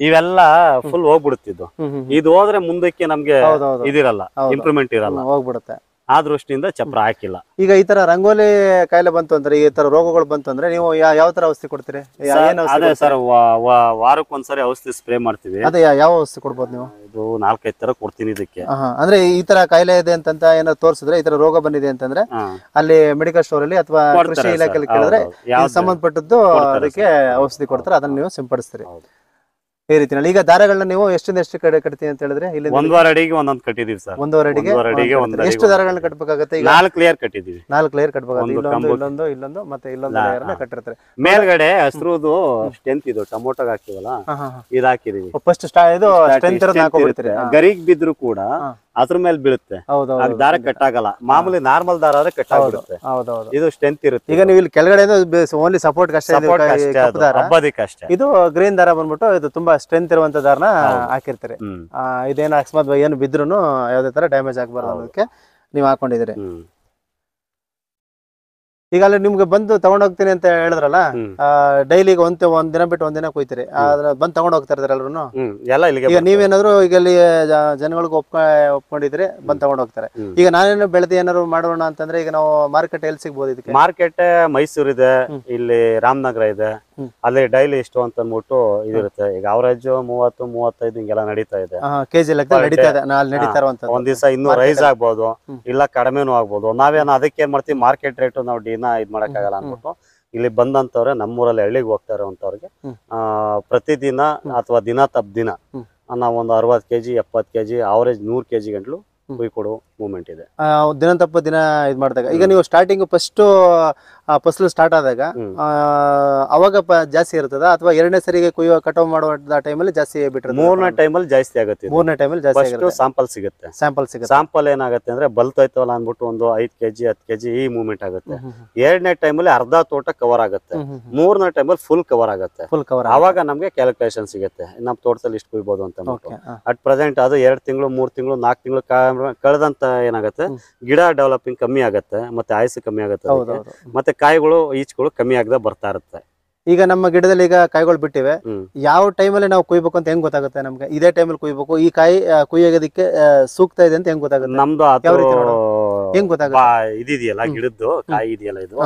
ಇವೆಲ್ಲ ಫುಲ್ ಹೋಗ್ಬಿಡುತ್ತಿದ್ದು ಇದು ಹೋದ್ರೆ ಮುಂದಕ್ಕೆ ನಮ್ಗೆ ಇದಿರಲ್ಲ ಇಂಪ್ರೂವ್ಮೆಂಟ್ ಇರಲ್ಲ ಹೋಗ್ಬಿಡುತ್ತೆ ಆ ದೃಷ್ಟಿಯಿಂದ ಚಪ್ರ ಹಾಕಿಲ್ಲ ಈಗ ಈ ತರ ರಂಗೋಲಿ ಕಾಯಿಲೆ ಬಂತು ಅಂದ್ರೆ ಈ ತರ ರೋಗಗಳು ಬಂತು ಅಂದ್ರೆ ನೀವು ಯಾವ ತರ ಔಷಧಿ ಕೊಡ್ತೀರಿ ಅದೇ ಸರ್ ವಾರಕ್ಕೊಂದ್ಸರಿ ಔಷಧಿ ಸ್ಪ್ರೇ ಮಾಡ್ತೀವಿ ಅದೇ ಯಾವ ಔಷಧಿ ಕೊಡ್ಬೋದು ನೀವು ಇದು ನಾಲ್ಕೈದು ತರ ಕೊಡ್ತೀನಿ ಇದಕ್ಕೆ ಅಂದ್ರೆ ಈ ತರ ಕಾಯಿಲೆ ಇದೆ ಅಂತ ಏನೋ ತೋರಿಸಿದ್ರೆ ಈ ತರ ರೋಗ ಬಂದಿದೆ ಅಂತಂದ್ರೆ ಅಲ್ಲಿ ಮೆಡಿಕಲ್ ಸ್ಟೋರ್ ಅಲ್ಲಿ ಅಥವಾ ಕೃಷಿ ಇಲಾಖೆಯಲ್ಲಿ ಕೇಳಿದ್ರೆ ಸಂಬಂಧಪಟ್ಟದ್ದು ಅದಕ್ಕೆ ಔಷಧಿ ಕೊಡ್ತಾರೆ ಅದನ್ನ ನೀವು ಸಿಂಪಡಿಸ್ತೀರಿ ಈ ರೀತಿನಲ್ಲಿ ಈಗ ದಾರಗಳನ್ನ ನೀವು ಎಷ್ಟಿಂದ ಎಷ್ಟು ಕಡೆ ಕಟ್ತೀನಿ ಅಂತ ಹೇಳಿದ್ರೆ ಇಲ್ಲಿ ಒಂದ್ವಾರ ಅಡಿಗೆ ಒಂದೊಂದು ಕಟ್ಟಿದೀವಿ ಸರ್ ಒಂದೂವರೆ ಅಡಿಗೆ ಅಡಿಗೆ ಒಂದ್ ಎಷ್ಟು ದಾರಗಳನ್ನ ಕಟ್ಬೇಕಾಗತ್ತೆ ಈಗ ನಾಲ್ಕು ಲೇಯರ್ ಕಟ್ಟಿದೀವಿ ನಾಲ್ಕು ಲೇಯರ್ ಕಟ್ಬೇಕಾಗುತ್ತೆ ಇಲ್ಲೊಂದು ಇಲ್ಲೊಂದು ಮತ್ತೆ ಇಲ್ಲೊಂದು ಕಟ್ಟಿರ್ತಾರೆ ಮೇಲ್ಗಡೆ ಹಸಿರುದು ಸ್ಟ್ರೆಂತ್ ಇದು ಟೊಮೊಟೊ ಹಾಕ್ತಿವಲ್ಲ ಇದ್ ಹಾಕಿದೀವಿ ಫಸ್ಟ್ ಸ್ಟಾ ಇದು ಸ್ಟ್ರೆಂತ್ ಗರಿಗ್ ಬಿದ್ರು ಕೂಡ ಅದ್ರ ಮೇಲೆ ಬೀಳುತ್ತೆ ದಾರ ಕಟ್ ಆಗಲ್ಲ ಮಾಮೂಲಿ ನಾರ್ಮಲ್ ದಾರ ಆದ್ರೆ ಕಟ್ ಆಗುತ್ತೆ ಇದು ಸ್ಟ್ರೆಂತ್ ಇರುತ್ತೆ ಈಗ ನೀವು ಇಲ್ಲಿ ಕೆಳಗಡೆ ಓನ್ಲಿ ಸಪೋರ್ಟ್ ಕಷ್ಟ ಅಷ್ಟೇ ಇದು ಗ್ರೀನ್ ದಾರ ಬಂದ್ಬಿಟ್ಟು ಇದು ತುಂಬಾ ಸ್ಟ್ರೆಂತ್ ಇರುವಂತ ದಾರನ ಹಾಕಿರ್ತಾರೆ ಇದೇನು ಅಕಸ್ಮಾತ್ ಏನು ಬಿದ್ರು ಯಾವ್ದೇ ತರ ಡ್ಯಾಮೇಜ್ ಆಗಬಾರ್ದು ಅದಕ್ಕೆ ನೀವು ಹಾಕೊಂಡಿದ್ರಿ ಈಗ ಅಲ್ಲಿ ನಿಮ್ಗೆ ಬಂದು ತಗೊಂಡ್ ಹೋಗ್ತೀನಿ ಅಂತ ಹೇಳಿದ್ರಲ್ಲ ಡೈಲಿ ಈಗ ಒಂದ್ ಒಂದ್ ದಿನ ಬಿಟ್ಟು ಒಂದಿನ ಕುಯ್ತೀರಿ ಆದ್ರ ಬಂದ್ ತಗೊಂಡ್ ಹೋಗ್ತಾ ಇರ್ತಾರೆ ಈಗ ನೀವೇನಾದ್ರು ಈಗ ಇಲ್ಲಿ ಜನಗಳಿಗೆ ಒಪ್ಕ ಒಪ್ಕೊಂಡಿದ್ರೆ ಬಂದ್ ತಗೊಂಡ್ ಹೋಗ್ತಾರೆ ಈಗ ನಾನೇನು ಬೆಳೆದ ಏನಾದ್ರು ಮಾಡೋಣ ಅಂತಂದ್ರೆ ಈಗ ನಾವು ಮಾರ್ಕೆಟ್ ಎಲ್ಲಿ ಸಿಗ್ಬೋದು ಇದಕ್ಕೆ ಮಾರ್ಕೆಟ್ ಮೈಸೂರು ಇದೆ ಇಲ್ಲಿ ರಾಮನಗರ ಇದೆ ಅಲ್ಲಿ ಡೈಲಿ ಇಷ್ಟು ಅಂತ ಅಂದ್ಬಿಟ್ಟು ಇದಿರುತ್ತೆ ಈಗ ಅವರೇಜ್ ಮೂವತ್ತು ಮೂವತ್ತೈದು ಹಿಂಗೆಲ್ಲ ನಡೀತಾ ಇದೆ ಒಂದ್ ದಿವಸ ಇನ್ನೂ ರೈಸ್ ಆಗ್ಬಹುದು ಇಲ್ಲ ಕಡಿಮೆನೂ ಆಗ್ಬೋದು ನಾವೇನೋ ಅದಕ್ಕೆ ಏನ್ ಮಾಡ್ತೀವಿ ಮಾರ್ಕೆಟ್ ರೇಟ್ ನಾವು ಡಿನ ಇದ್ ಮಾಡಕ್ಕಾಗಲ್ಲ ಅನ್ಬಿಟ್ಟು ಇಲ್ಲಿ ಬಂದಂತವ್ರೆ ನಮ್ಮೂರಲ್ಲಿ ಹಳ್ಳಿಗೆ ಹೋಗ್ತಾ ಆ ಪ್ರತಿದಿನ ಅಥವಾ ದಿನ ತಪ್ಪ ದಿನ ನಾವೊಂದು ಅರವತ್ತು ಕೆಜಿ ಎಪ್ಪತ್ತು ಕೆಜಿ ಅವರೇಜ್ ನೂರ್ ಕೆಜಿ ಗಂಟ್ಲು ಕೊಡು ಮೂವ್ಮೆಂಟ್ ಇದೆ ದಿನ ತಪ್ಪ ದಿನ ಇದು ಮಾಡಿದಾಗ ಈಗ ನೀವು ಸ್ಟಾರ್ಟಿಂಗ್ ಫಸ್ಟ್ ಫಸಲು ಸ್ಟಾರ್ಟ್ ಆದಾಗ ಅವಾಗ ಜಾಸ್ತಿ ಇರ್ತದ ಅಥವಾ ಎರಡನೇ ಸರಿಗೆ ಕುಯ್ಯೋ ಕಟಾವ್ ಮಾಡುವ ಟೈಮಲ್ಲಿ ಜಾಸ್ತಿ ಬಿಟ್ಟರೆ ಮೂರನೇ ಟೈಮಲ್ಲಿ ಜಾಸ್ತಿ ಆಗುತ್ತೆ ಮೂರನೇ ಟೈಮಲ್ಲಿ ಜಾಸ್ತಿ ಸ್ಯಾಂಪಲ್ ಸಿಗುತ್ತೆ ಸ್ಯಾಂಪಲ್ ಸಿಗುತ್ತೆ ಸ್ಯಾಂಪಲ್ ಏನಾಗುತ್ತೆ ಅಂದ್ರೆ ಬಲ್ತೋಯ್ತವಲ್ಲ ಅಂದ್ಬಿಟ್ಟು ಒಂದು ಐದು ಕೆಜಿ ಹತ್ತು ಕೆಜಿ ಈ ಮೂವ್ಮೆಂಟ್ ಆಗುತ್ತೆ ಎರಡನೇ ಟೈಮಲ್ಲಿ ಅರ್ಧ ತೋಟ ಕವರ್ ಆಗುತ್ತೆ ಮೂರನೇ ಟೈಮಲ್ಲಿ ಫುಲ್ ಕವರ್ ಆಗುತ್ತೆ ಫುಲ್ ಕವರ್ ಆವಾಗ ನಮಗೆ ಕ್ಯಾಲ್ಕುಲೇಷನ್ ಸಿಗುತ್ತೆ ನಮ್ಮ ತೋಟದಲ್ಲಿ ಇಷ್ಟು ಕುಯ್ಬೋದು ಅಂತ ಅಟ್ ಪ್ರೆಸೆಂಟ್ ಅದು ಎರಡು ತಿಂಗಳು ಮೂರ್ ತಿಂಗಳು ನಾಲ್ಕು ತಿಂಗಳು ಕಳೆದಂತ ಏನಾಗತ್ತೆ ಗಿಡ ಡೆವಲಪಿಂಗ್ ಕಮ್ಮಿ ಆಗುತ್ತೆ ಮತ್ತೆ ಆಯಸ್ ಕಮ್ಮಿ ಆಗತ್ತೆ ಮತ್ತೆ ಕಾಯಿಗಳು ಈಚ್ಗಳು ಕಮ್ಮಿ ಆಗದೆ ಬರ್ತಾ ಇರುತ್ತೆ ಈಗ ನಮ್ಮ ಗಿಡದಲ್ಲಿ ಈಗ ಕಾಯಿಗಳು ಬಿಟ್ಟಿವೆ ಯಾವ ಟೈಮಲ್ಲಿ ನಾವು ಕುಯ್ಬೇಕು ಅಂತ ಹೆಂಗ್ ಗೊತ್ತಾಗುತ್ತೆ ನಮ್ಗೆ ಇದೇ ಟೈಮಲ್ಲಿ ಕುಯ್ಬೇಕು ಈ ಕಾಯಿ ಆ, ಕುಯ್ಯೋದಕ್ಕೆ ಸೂಕ್ತ ಇದೆ ಅಂತ ಹೆಂಗ್ ಗೊತ್ತಾಗುತ್ತೆ ನಮ್ದು ಯಾವ ಹೆಂಗ್ ಗೊತ್ತಾಗುತ್ತೆ? ಇದಿದೆಯಲ್ಲ ಗಿಡದ್ದು ಕಾಯಿ ಇದೆಯಲ್ಲ ಇದು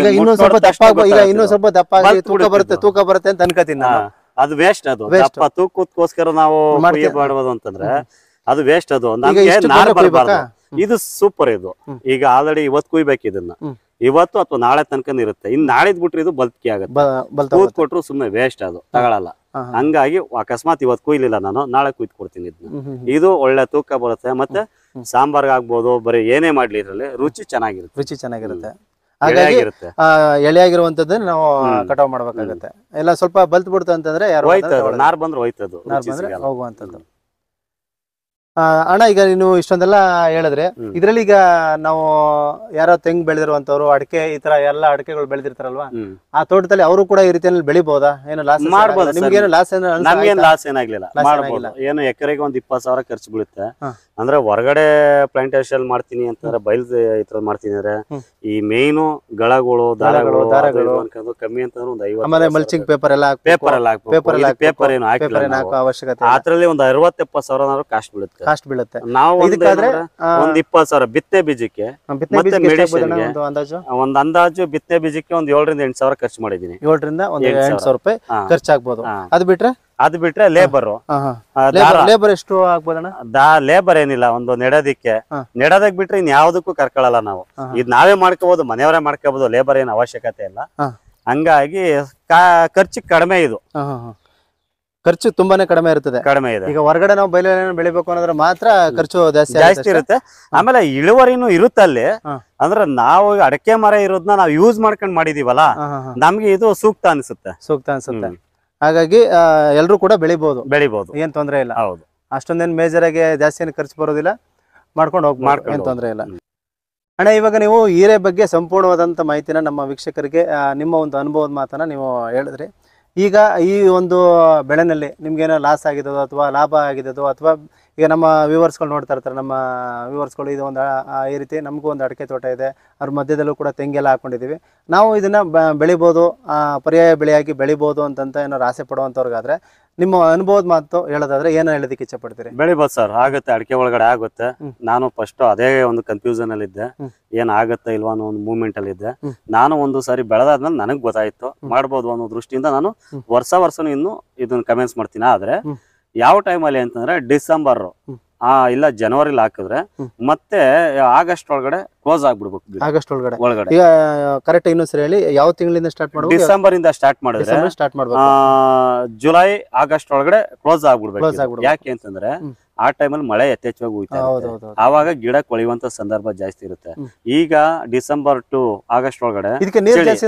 ಈಗ ಇನ್ನೊಂದ್ ಸ್ವಲ್ಪ ದಪ್ಪ ಈಗ ಇನ್ನೊಂದ್ ಸ್ವಲ್ಪ ದಪ್ಪ ಆಗಿ ತೂಕ ಬರುತ್ತೆ ತೂಕ ಬರುತ್ತೆ ಅಂತ ಅನ್ಕೋತೀನಿ ನಾನು ಅದು ವೇಸ್ಟ್ ಅದು Waste. ದಪ್ಪ ನಾವು ಅಂತಂದ್ರೆ ಅದು ವೇಸ್ಟ್ ಅದು ನಾಳೆ ಇದು ಸೂಪರ್ ಇದು ಈಗ ಆಲ್ರೆಡಿ ಇವತ್ತು ಕುಯ್ಬೇಕು ಇದನ್ನ ಇವತ್ತು ಅಥವಾ ನಾಳೆ ತನಕ ಇರುತ್ತೆ ಇನ್ ನಾಳೆದ್ ಬಿಟ್ರೆ ಇದು ಬಲ್ಕಿ ಆಗುತ್ತೆ ಕೂತ್ ಕೊಟ್ರು ಸುಮ್ಮನೆ ವೇಸ್ಟ್ ಅದು ತಗೊಳಲ್ಲ ಹಂಗಾಗಿ ಅಕಸ್ಮಾತ್ ಇವತ್ತು ಕುಯ್ಲಿಲ್ಲ ನಾನು ನಾಳೆ ಕುಯ್ತ್ ಕೊಡ್ತೀನಿ ಇದನ್ನ ಇದು ಒಳ್ಳೆ ತೂಕ ಬರುತ್ತೆ ಮತ್ತೆ ಸಾಂಬಾರ್ಗೆ ಆಗ್ಬೋದು ಬರೀ ಏನೇ ಮಾಡ್ಲಿ ಇದ್ರಲ್ಲಿ ರುಚಿ ಚೆನ್ನಾಗಿರುತ್ತೆ ರುಚಿ ಚೆನ್ನಾಗಿರುತ್ತೆ ಎಳೆಯಾಗಿರುವಂತದ್ದು ನಾವು ಕಟಾವ್ ಮಾಡ್ಬೇಕಾಗತ್ತೆ ಎಲ್ಲ ಸ್ವಲ್ಪ ಬಲ್ತ್ ಬಿಡ್ತು ಅಂತಂದ್ರೆ ನಾರ್ ಬಂದ್ರೆ ಹೋಗುವಂತದ್ದು ಅಣ್ಣ ಈಗ ನೀವು ಇಷ್ಟೊಂದೆಲ್ಲ ಹೇಳಿದ್ರೆ ಇದ್ರಲ್ಲಿ ಈಗ ನಾವು ಯಾರೋ ತೆಂಗ್ ಬೆಳೆದಿರುವಂತವ್ರು ಅಡಿಕೆ ಈ ತರ ಎಲ್ಲ ಅಡಿಕೆಗಳು ಬೆಳೆದಿರ್ತಾರಲ್ವಾ ಆ ತೋಟದಲ್ಲಿ ಅವರು ಕೂಡ ಈ ರೀತಿಯಲ್ಲಿ ಬೆಳಿಬಹುದಾ ಏನು ಲಾಸ್ ಮಾಡಬಹುದು ನಿಮ್ಗೇನು ಲಾಸ್ ಏನು ಏನಾಗ್ಲಿಲ್ಲ ಏನು ಎಕರೆಗೆ ಒಂದ್ ಇಪ್ಪತ್ತು ಸಾವಿರ ಖರ್ಚು ಬೀಳುತ್ತೆ ಅಂದ್ರೆ ಹೊರಗಡೆ ಪ್ಲಾಂಟೇಶನ್ ಮಾಡ್ತೀನಿ ಅಂತಂದ್ರೆ ಬಯಲ್ ಈ ಮಾಡ್ತೀನಿ ಅಂದ್ರೆ ಈ ಮೇನು ಗಳಗಳು ದಾರಗಳು ದಾರಗಳು ಅನ್ಕೊಂಡು ಕಮ್ಮಿ ಅಂತಂದ್ರೆ ಒಂದ್ ಐವತ್ತು ಮಲ್ಚಿಂಗ್ ಪೇಪರ್ ಎಲ್ಲ ಪೇಪರ್ ಎಲ್ಲ ಪೇಪರ್ ಎಲ್ಲ ಪೇಪರ್ ಏನು ಅವಶ್ಯಕತೆ ಅದ್ರಲ್ಲಿ ಒಂದ್ ಅರವತ್ ಎಪ್ಪತ್ ಸಾವಿರ ಕಾಸ್ಟ್ ಬೀಳುತ್ತೆ ಕಾಸ್ಟ್ ಬೀಳುತ್ತೆ ನಾವು ಒಂದ್ ಇಪ್ಪತ್ ಸಾವಿರ ಬಿತ್ತೆ ಬೀಜಕ್ಕೆ ಮತ್ತೆ ಮೆಡಿಸಿನ್ ಒಂದ್ ಅಂದಾಜು ಬಿತ್ತೆ ಬೀಜಕ್ಕೆ ಒಂದ್ ಏಳರಿಂದ ಎಂಟ್ ಸಾವಿರ ಖರ್ಚು ಮಾಡಿದೀನಿ ಏಳರಿಂದ ಒಂದ್ ಎಂಟು ಸಾವಿರ ರೂಪಾಯಿ ಖರ್ಚಾಗ್ಬೋದು ಅದ್ ಬಿಟ್ರೆ ಅದ್ ಬಿಟ್ರೆ ಲೇಬರ್ ಲೇಬರ್ ಎಷ್ಟು ಆಗ್ಬೋದಣ್ಣ ಲೇಬರ್ ಏನಿಲ್ಲ ಒಂದು ನೆಡೋದಿಕ್ಕೆ ನೆಡೋದಕ್ ಬಿಟ್ರೆ ಇನ್ ಯಾವ್ದಕ್ಕೂ ಕರ್ಕೊಳ್ಳಲ್ಲ ನಾವು ಇದ್ ನಾವೇ ಮಾಡ್ಕೋಬಹುದು ಮನೆಯವರೇ ಮಾಡ್ಕೋಬಹುದು ಲೇಬರ್ ಏನ್ ಅವಶ್ಯಕತೆ ಇಲ್ಲ ಹಂಗಾಗಿ ಖರ್ಚು ಕಡಿಮೆ ಇದು ಖರ್ಚು ತುಂಬಾನೇ ಕಡಿಮೆ ಇರುತ್ತದೆ ಕಡಿಮೆ ಇದೆ ಈಗ ಹೊರಗಡೆ ನಾವು ಬಯಲ ಬೆಳಿಬೇಕು ಅನ್ನೋದ್ರ ಮಾತ್ರ ಖರ್ಚು ಜಾಸ್ತಿ ಜಾಸ್ತಿ ಇರುತ್ತೆ ಆಮೇಲೆ ಇಳುವರಿನೂ ಅಲ್ಲಿ ಅಂದ್ರೆ ನಾವು ಅಡಕೆ ಮರ ಇರೋದನ್ನ ನಾವು ಯೂಸ್ ಮಾಡ್ಕೊಂಡ್ ಮಾಡಿದೀವಲ್ಲ ನಮ್ಗೆ ಇದು ಸೂಕ್ತ ಅನ್ಸುತ್ತೆ ಸೂಕ್ತ ಅನ್ಸುತ್ತೆ ಹಾಗಾಗಿ ಎಲ್ಲರೂ ಕೂಡ ಬೆಳಿಬಹುದು ಬೆಳಿಬಹುದು ಏನ್ ತೊಂದರೆ ಇಲ್ಲ ಹೌದು ಅಷ್ಟೊಂದೇನು ಮೇಜರ್ ಆಗಿ ಜಾಸ್ತಿ ಏನು ಖರ್ಚು ಬರೋದಿಲ್ಲ ಮಾಡ್ಕೊಂಡು ಹೋಗ್ ಮಾಡ್ಕೊಂಡು ತೊಂದರೆ ಇಲ್ಲ ಅಣ್ಣ ಇವಾಗ ನೀವು ಹೀರೆ ಬಗ್ಗೆ ಸಂಪೂರ್ಣವಾದಂತ ಮಾಹಿತಿನ ನಮ್ಮ ವೀಕ್ಷಕರಿಗೆ ನಿಮ್ಮ ಒಂದು ಅನುಭವದ ಮಾತನ್ನ ನೀವು ಹೇಳಿದ್ರಿ ಈಗ ಈ ಒಂದು ಬೆಳೆನಲ್ಲಿ ಏನೋ ಲಾಸ್ ಆಗಿದ್ದೋ ಅಥವಾ ಲಾಭ ಆಗಿದ್ದೋ ಅಥವಾ ಈಗ ನಮ್ಮ ವ್ಯೂವರ್ಸ್ಗಳು ನೋಡ್ತಾ ಇರ್ತಾರೆ ನಮ್ಮ ವ್ಯೂವರ್ಸ್ಗಳು ಇದು ಒಂದು ಈ ರೀತಿ ನಮಗೂ ಒಂದು ಅಡಿಕೆ ತೋಟ ಇದೆ ಅವ್ರ ಮಧ್ಯದಲ್ಲೂ ಕೂಡ ತೆಂಗೆಲ್ಲ ಹಾಕೊಂಡಿದ್ದೀವಿ ನಾವು ಇದನ್ನು ಬೆಳಿಬೋದು ಪರ್ಯಾಯ ಬೆಳೆಯಾಗಿ ಬೆಳಿಬೋದು ಅಂತಂತ ಏನಾದ್ರು ಆಸೆ ಪಡುವಂಥವ್ರಿಗಾದ್ರೆ ನಿಮ್ಮ ಅನುಭವದ ಮಾತು ಹೇಳೋದಾದ್ರೆ ಏನೋ ಹೇಳೋದಕ್ಕೆ ಇಚ್ಛೆ ಪಡ್ತೀರಿ ಬೆಳಿಬೋದು ಸರ್ ಆಗುತ್ತೆ ಅಡಿಕೆ ಒಳಗಡೆ ಆಗುತ್ತೆ ನಾನು ಫಸ್ಟ್ ಅದೇ ಒಂದು ಕನ್ಫ್ಯೂಸನ್ ಅಲ್ಲಿ ಇದ್ದೆ ಏನ್ ಆಗುತ್ತಾ ಇಲ್ವಾ ಅನ್ನೋ ಒಂದು ಮೂಮೆಂಟ್ ಅಲ್ಲಿ ಇದ್ದೆ ನಾನು ಒಂದು ಸಾರಿ ಬೆಳೆದಾದ್ಮೇಲೆ ನನಗೆ ಗೊತ್ತಾಯಿತು ಮಾಡ್ಬೋದು ಅನ್ನೋ ದೃಷ್ಟಿಯಿಂದ ನಾನು ವರ್ಷ ವರ್ಷನೂ ಇನ್ನು ಇದನ್ನ ಕಮೆಂಟ್ಸ್ ಮಾಡ್ತೀನಿ ಆದ್ರೆ ಯಾವ ಟೈಮಲ್ಲಿ ಅಂತಂದ್ರೆ ಡಿಸೆಂಬರ್ ಆ ಇಲ್ಲ ಜನವರಿಲಿ ಹಾಕಿದ್ರೆ ಮತ್ತೆ ಆಗಸ್ಟ್ ಒಳಗಡೆ ಕ್ಲೋಸ್ ಆಗ್ಬಿಡ್ಬೇಕು ಆಗಸ್ಟ್ ಒಳಗಡೆ ಒಳಗಡೆ ಈಗ ಕರೆಕ್ಟ್ ಇನ್ನೊಂದ್ ಸರಿ ಹೇಳಿ ಯಾವ ತಿಂಗಳಿಂದ ಸ್ಟಾರ್ಟ್ ಮಾಡಿ ಡಿಸೆಂಬರ್ ಇಂದ ಸ್ಟಾರ್ಟ್ ಮಾಡಿದ್ರೆ ಸ್ಟಾರ್ಟ್ ಮಾಡ್ಬೇಕು ಜುಲೈ ಆಗಸ್ಟ್ ಒಳಗಡೆ ಕ್ಲೋಸ್ ಆಗ್ಬಿಡ್ಬೇಕು ಯಾಕೆ ಅಂತಂದ್ರೆ ಆ ಅಲ್ಲಿ ಮಳೆ ಯಥೇಚ್ಛವಾಗಿ ಹೋಯ್ತಾ ಆವಾಗ ಗಿಡ ಕೊಳಿಯುವಂತ ಸಂದರ್ಭ ಜಾಸ್ತಿ ಇರುತ್ತೆ ಈಗ ಡಿಸೆಂಬರ್ ಟು ಆಗಸ್ಟ್ ಒಳಗಡೆ ಇದಕ್ಕೆ ನೀರ್ ಜಾಸ್ತಿ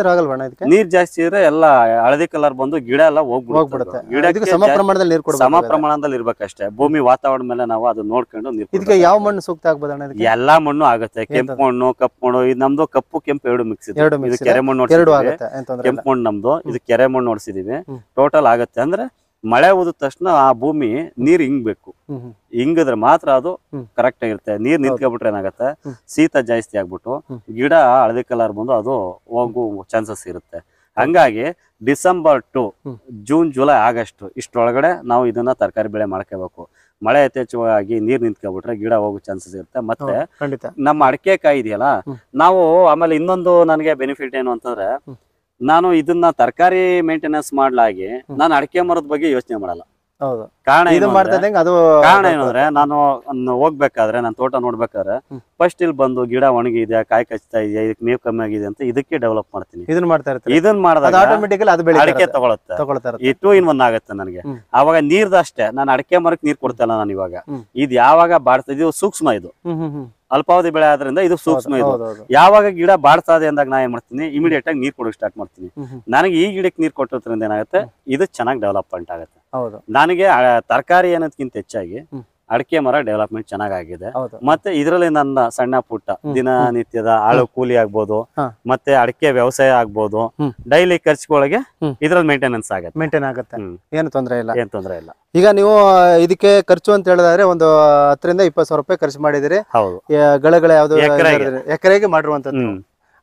ನೀರ್ ಜಾಸ್ತಿ ಇದ್ರೆ ಎಲ್ಲ ಹಳದಿ ಕಲರ್ ಬಂದು ಗಿಡ ಎಲ್ಲ ಹೋಗ್ಬಿಡುತ್ತೆ ಇದಕ್ಕೆ ಸಮ ಪ್ರಮಾಣದಲ್ಲಿ ನೀರು ಸಮ ಪ್ರಮಾಣದಲ್ಲಿ ಇರ್ಬೇಕಷ್ಟೇ ಭೂಮಿ ವಾತಾವರಣ ಮೇಲೆ ನಾವು ಅದನ್ನ ನೋಡ್ಕೊಂಡು ಇದಕ್ಕೆ ಯಾವ ಮಣ್ಣು ಸೂಕ್ತ ಇದಕ್ಕೆ ಎಲ್ಲಾ ಮಣ್ಣು ಆಗುತ್ತೆ ಕೆಂಪು ಮಣ್ಣು ಕಪ್ಪು ಮಣ್ಣು ಇದು ನಮ್ದು ಕಪ್ಪು ಕೆಂಪು ಎರಡು ಮಿಕ್ಸ್ ಇದು ಕೆರೆ ಮಣ್ಣು ಎರಡು ಕೆಂಪು ಮಣ್ಣು ನಮ್ದು ಇದು ಕೆರೆ ಮಣ್ಣು ನೋಡಿಸಿದೀವಿ ಟೋಟಲ್ ಆಗತ್ತೆ ಅಂದ್ರೆ ಮಳೆ ಹೋದ ತಕ್ಷಣ ಆ ಭೂಮಿ ನೀರ್ ಹಿಂಗ್ಬೇಕು ಹಿಂಗದ್ರೆ ಮಾತ್ರ ಅದು ಕರೆಕ್ಟ್ ಆಗಿರುತ್ತೆ ನೀರ್ ನಿಂತ್ಕೊಂಡ್ಬಿಟ್ರೆ ಏನಾಗತ್ತೆ ಶೀತ ಜಾಸ್ತಿ ಆಗ್ಬಿಟ್ಟು ಗಿಡ ಹಳದಿ ಕಲರ್ ಬಂದು ಅದು ಹೋಗು ಚಾನ್ಸಸ್ ಇರುತ್ತೆ ಹಂಗಾಗಿ December to June July August ಇಷ್ಟೊಳಗಡೆ ನಾವು ಇದನ್ನ ತರಕಾರಿ ಬೆಳೆ ಮಾಡ್ಕೋಬೇಕು ಮಳೆ ಯಥೇಚ್ಛವಾಗಿ ನೀರ್ ನಿಂತ್ಕೊಂಡ್ಬಿಟ್ರೆ ಗಿಡ ಹೋಗೋ ಚಾನ್ಸಸ್ ಇರುತ್ತೆ ಮತ್ತೆ ನಮ್ಮ ಅಡಕೆ ಕಾಯಿ ಇದೆಯಲ್ಲ ನಾವು ಆಮೇಲೆ ಇನ್ನೊಂದು ನನಗೆ ಬೆನಿಫಿಟ್ ಏನು ಅಂತಂದ್ರೆ ನಾನು ಇದನ್ನ ತರಕಾರಿ ಮೇಂಟೆನೆನ್ಸ್ ಮಾಡ್ಲಾಗಿ ನಾನು ಅಡಕೆ ಮರದ ಬಗ್ಗೆ ಯೋಚನೆ ಮಾಡಲ್ಲ ಹೌದು ಕಾರಣ ಇದು ಮಾಡ್ತಾ ಅದು ಕಾರಣ ಏನಂದ್ರೆ ನಾನು ಹೋಗ್ಬೇಕಾದ್ರೆ ನಾನು ತೋಟ ನೋಡ್ಬೇಕಾದ್ರೆ ಫಸ್ಟ್ ಇಲ್ಲಿ ಬಂದು ಗಿಡ ಒಣಗಿದ್ಯಾ ಕಾಯಿ ಕಚ್ತಾ ಇದೆಯಾ ಇದಕ್ಕೆ ಮೇವು ಕಮ್ಮಿ ಆಗಿದೆ ಅಂತ ಇದಕ್ಕೆ ಡೆವಲಪ್ ಮಾಡ್ತೀನಿ ಇದನ್ನ ಮಾಡ್ತಾರೆ ಇದನ್ ಮಾಡಿದಾಗ ಅದು ಬೆಳಿಗ್ಗೆ ಈ ಟೂ ಇನ್ ಒನ್ ಆಗುತ್ತೆ ನನಗೆ ಅವಾಗ ನೀರ್ದು ಅಷ್ಟೇ ನಾನು ಅಡಿಕೆ ಮರಕ್ ನೀರ್ ಕೊಡ್ತಲ್ಲ ನಾನು ಇವಾಗ ಇದು ಯಾವಾಗ ಬಾಡ್ತಾ ಇದು ಸೂಕ್ಷ್ಮ ಇದು ಅಲ್ಪಾವಧಿ ಬೆಳೆ ಆದ್ರಿಂದ ಇದು ಸೂಕ್ಷ್ಮ ಇದು ಯಾವಾಗ ಗಿಡ ಬಾಡ್ತಾ ಅಂದಾಗ ನಾ ಏನ್ ಮಾಡ್ತೀನಿ ಇಮಿಡಿಯೇಟ್ ಆಗಿ ನೀರ್ ಕೊಡಕ್ ಸ್ಟಾರ್ಟ್ ಮಾಡ್ತೀನಿ ನನಗೆ ಈ ಗಿಡಕ್ಕೆ ನೀರ್ ಕೊಟ್ಟಿರೋದ್ರಿಂದ ಏನಾಗುತ್ತೆ ಇದು ಚೆನ್ನಾಗಿ ಡೆವಲಪ್ಮೆಂಟ್ ಆಗುತ್ತೆ ಹೌದು ನನಗೆ ತರಕಾರಿ ಅನ್ನೋದಕ್ಕಿಂತ ಹೆಚ್ಚಾಗಿ ಅಡಿಕೆ ಮರ ಡೆವಲಪ್ಮೆಂಟ್ ಚೆನ್ನಾಗಾಗಿದೆ ಮತ್ತೆ ಇದರಲ್ಲಿ ನನ್ನ ಸಣ್ಣ ಪುಟ್ಟ ದಿನನಿತ್ಯದ ಆಳು ಕೂಲಿ ಆಗ್ಬೋದು ಮತ್ತೆ ಅಡಿಕೆ ವ್ಯವಸಾಯ ಆಗ್ಬೋದು ಡೈಲಿ ಖರ್ಚುಗಳಿಗೆ ಇದ್ರಲ್ಲಿ ಮೇಂಟೆನೆನ್ಸ್ ಆಗುತ್ತೆ ಮೇಂಟೈನ್ ಆಗುತ್ತೆ ಏನು ತೊಂದರೆ ಇಲ್ಲ ಏನ್ ತೊಂದರೆ ಇಲ್ಲ ಈಗ ನೀವು ಇದಕ್ಕೆ ಖರ್ಚು ಅಂತ ಹೇಳಿದ್ರೆ ಒಂದು ಹತ್ತರಿಂದ ಇಪ್ಪತ್ತು ಸಾವಿರ ರೂಪಾಯಿ ಖರ್ಚು ಮಾಡಿದಿರಿ ಹೌದು ಗಳಗಳ ಯಾವ್ದು ಎಕರೆಗೆ ಮಾಡಿರುವಂತದ್ದು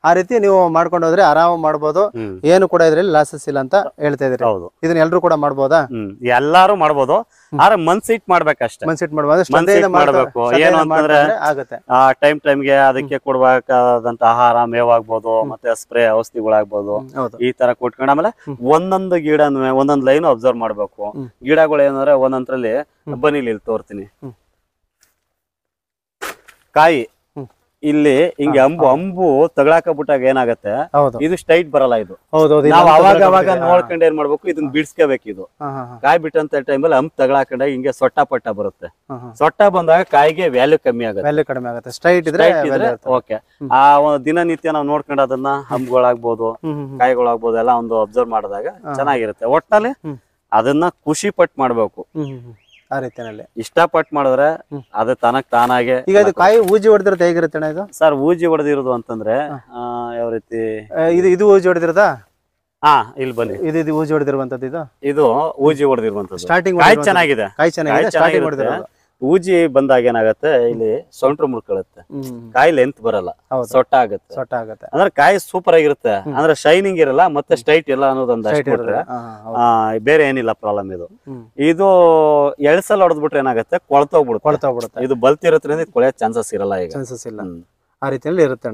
ಆ ರೀತಿ ನೀವು ಮಾಡ್ಕೊಂಡು ಹೋದ್ರೆ ಆರಾಮ ಮಾಡ್ಬೋದು ಏನು ಕೂಡ ಇದ್ರಲ್ಲಿ ಲಾಸಸ್ ಇಲ್ಲ ಅಂತ ಹೇಳ್ತಾ ಇದ್ರಿ ಹೌದು ಇದನ್ನ ಎಲ್ರು ಕೂಡ ಮಾಡ್ಬೋದಾ ಎಲ್ಲಾರು ಮಾಡ್ಬೋದು ಆದ್ರೆ ಮನ್ಸಿಟ್ ಮಾಡ್ಬೇಕಷ್ಟೇ ಮನ್ಸಿಟ್ ಮಾಡ್ಬೋದು ಮಾಡ್ಬೇಕು ಏನು ಅಂತಂದ್ರೆ ಆ ಟೈಮ್ ಟೈಮ್ ಗೆ ಅದಕ್ಕೆ ಕೊಡ್ಬೇಕಾದಂತ ಆಹಾರ ಮೇವಾಗ್ಬೋದು ಮತ್ತೆ ಸ್ಪ್ರೇ ಔಷಧಿಗಳಾಗ್ಬೋದು ಈ ತರ ಕೊಟ್ಕೊಂಡು ಆಮೇಲೆ ಒಂದೊಂದು ಗಿಡ ಒಂದೊಂದ್ ಲೈನ್ ಅಬ್ಸರ್ವ್ ಮಾಡ್ಬೇಕು ಗಿಡಗಳು ಏನಂದ್ರೆ ಒಂದೊಂದ್ರಲ್ಲಿ ಬನಿಲಿಲ್ ತೋರ್ತೀನಿ ಕಾಯಿ ಇಲ್ಲಿ ಹಿಂಗೆ ಅಂಬು ಅಂಬು ತಗಳಾಕ ಬಿಟ್ಟಾಗ ಏನಾಗತ್ತೆ ಇದು ಸ್ಟ್ರೈಟ್ ಬರಲ್ಲ ಇದು ನಾವು ಅವಾಗ ಅವಾಗ ನೋಡ್ಕೊಂಡು ಏನ್ ಮಾಡ್ಬೇಕು ಇದನ್ನ ಬಿಡ್ಸ್ಕೋಬೇಕು ಇದು ಕಾಯಿ ಬಿಟ್ಟಂತ ಟೈಮ್ ಅಲ್ಲಿ ಅಂಬ್ ತಗಳಾಕೊಂಡಾಗ ಹಿಂಗೆ ಸೊಟ್ಟ ಪಟ್ಟ ಬರುತ್ತೆ ಸೊಟ್ಟ ಬಂದಾಗ ಕಾಯಿಗೆ ವ್ಯಾಲ್ಯೂ ಕಮ್ಮಿ ಆಗುತ್ತೆ ವ್ಯಾಲ್ಯೂ ಕಡಿಮೆ ಆಗುತ್ತೆ ಸ್ಟ್ರೈಟ್ ಇದ್ರೆ ಓಕೆ ಆ ದಿನನಿತ್ಯ ನಾವು ನೋಡ್ಕೊಂಡು ಅದನ್ನ ಕಾಯಿಗಳು ಕಾಯಿಗಳಾಗ್ಬೋದು ಎಲ್ಲ ಒಂದು ಅಬ್ಸರ್ವ್ ಮಾಡಿದಾಗ ಚೆನ್ನಾಗಿರುತ್ತೆ ಒಟ್ಟಲ್ಲಿ ಅದನ್ನ ಖುಷಿ ಪಟ್ಟು ಮಾಡ್ಬೇಕು ಆ ರೀತಿನಲ್ಲಿ ಇಷ್ಟಪಟ್ಟು ಮಾಡಿದ್ರೆ ಅದು ತನಕ್ ತಾನಾಗೆ ಈಗ ಇದು ಕಾಯಿ ಊಜಿ ಹೊಡೆದಿರೋದು ಹೇಗಿರುತ್ತೆ ಇದು ಸರ್ ಊಜಿ ಹೊಡೆದಿರೋದು ಅಂತಂದ್ರೆ ಯಾವ ರೀತಿ ಇದು ಇದು ಊಜಿ ಹೊಡೆದಿರೋದಾ ಹಾ ಇಲ್ಲಿ ಬನ್ನಿ ಇದು ಇದು ಊಜಿ ಹೊಡೆದಿರುವಂತದ್ದು ಇದು ಇದು ಊಜಿ ಹೊಡೆದಿರುವಂತದ್ದು ಸ್ಟಾರ್ಟಿಂಗ್ ಚೆನ್ನಾಗಿದೆ ಕಾಯಿ ಚೆನ್ನಾಗಿದೆ ಸ್ಟಾರ್ಟಿಂಗ್ ಹೊಡೆದಿರೋದು ಊಜಿ ಬಂದಾಗ ಏನಾಗತ್ತೆ ಇಲ್ಲಿ ಸೊಂಟ್ರು ಮುಡ್ಕೊಳತ್ತೆ ಕಾಯಿ ಲೆಂತ್ ಬರಲ್ಲ ಸೊಟ್ಟ ಆಗತ್ತೆ ಸೊಟ್ಟ ಆಗತ್ತೆ ಅಂದ್ರೆ ಕಾಯಿ ಸೂಪರ್ ಆಗಿರುತ್ತೆ ಅಂದ್ರೆ ಶೈನಿಂಗ್ ಇರಲ್ಲ ಮತ್ತೆ ಸ್ಟ್ರೈಟ್ ಇಲ್ಲ ಅನ್ನೋದೊಂದು ಬೇರೆ ಏನಿಲ್ಲ ಪ್ರಾಬ್ಲಮ್ ಇದು ಇದು ಎಳ್ಸಲ್ ಹೊಡೆದ್ಬಿಟ್ರೆ ಏನಾಗುತ್ತೆ ಕೊಳ್ತೋಗ್ಬಿಡುತ್ತೆ ಕೊಳತೋಗ್ಬಿಡುತ್ತೆ ಇದು ಬಲ್ತಿರೋದ್ರಿಂದ ಕೊಳೆಯ ಚಾನ್ಸಸ್ ಇರಲ್ಲ ಈಗ ಚಾನ್ಸಸ್ ಇಲ್ಲ ಆ ರೀತಿಯಲ್ಲಿ ಇರುತ್ತೆ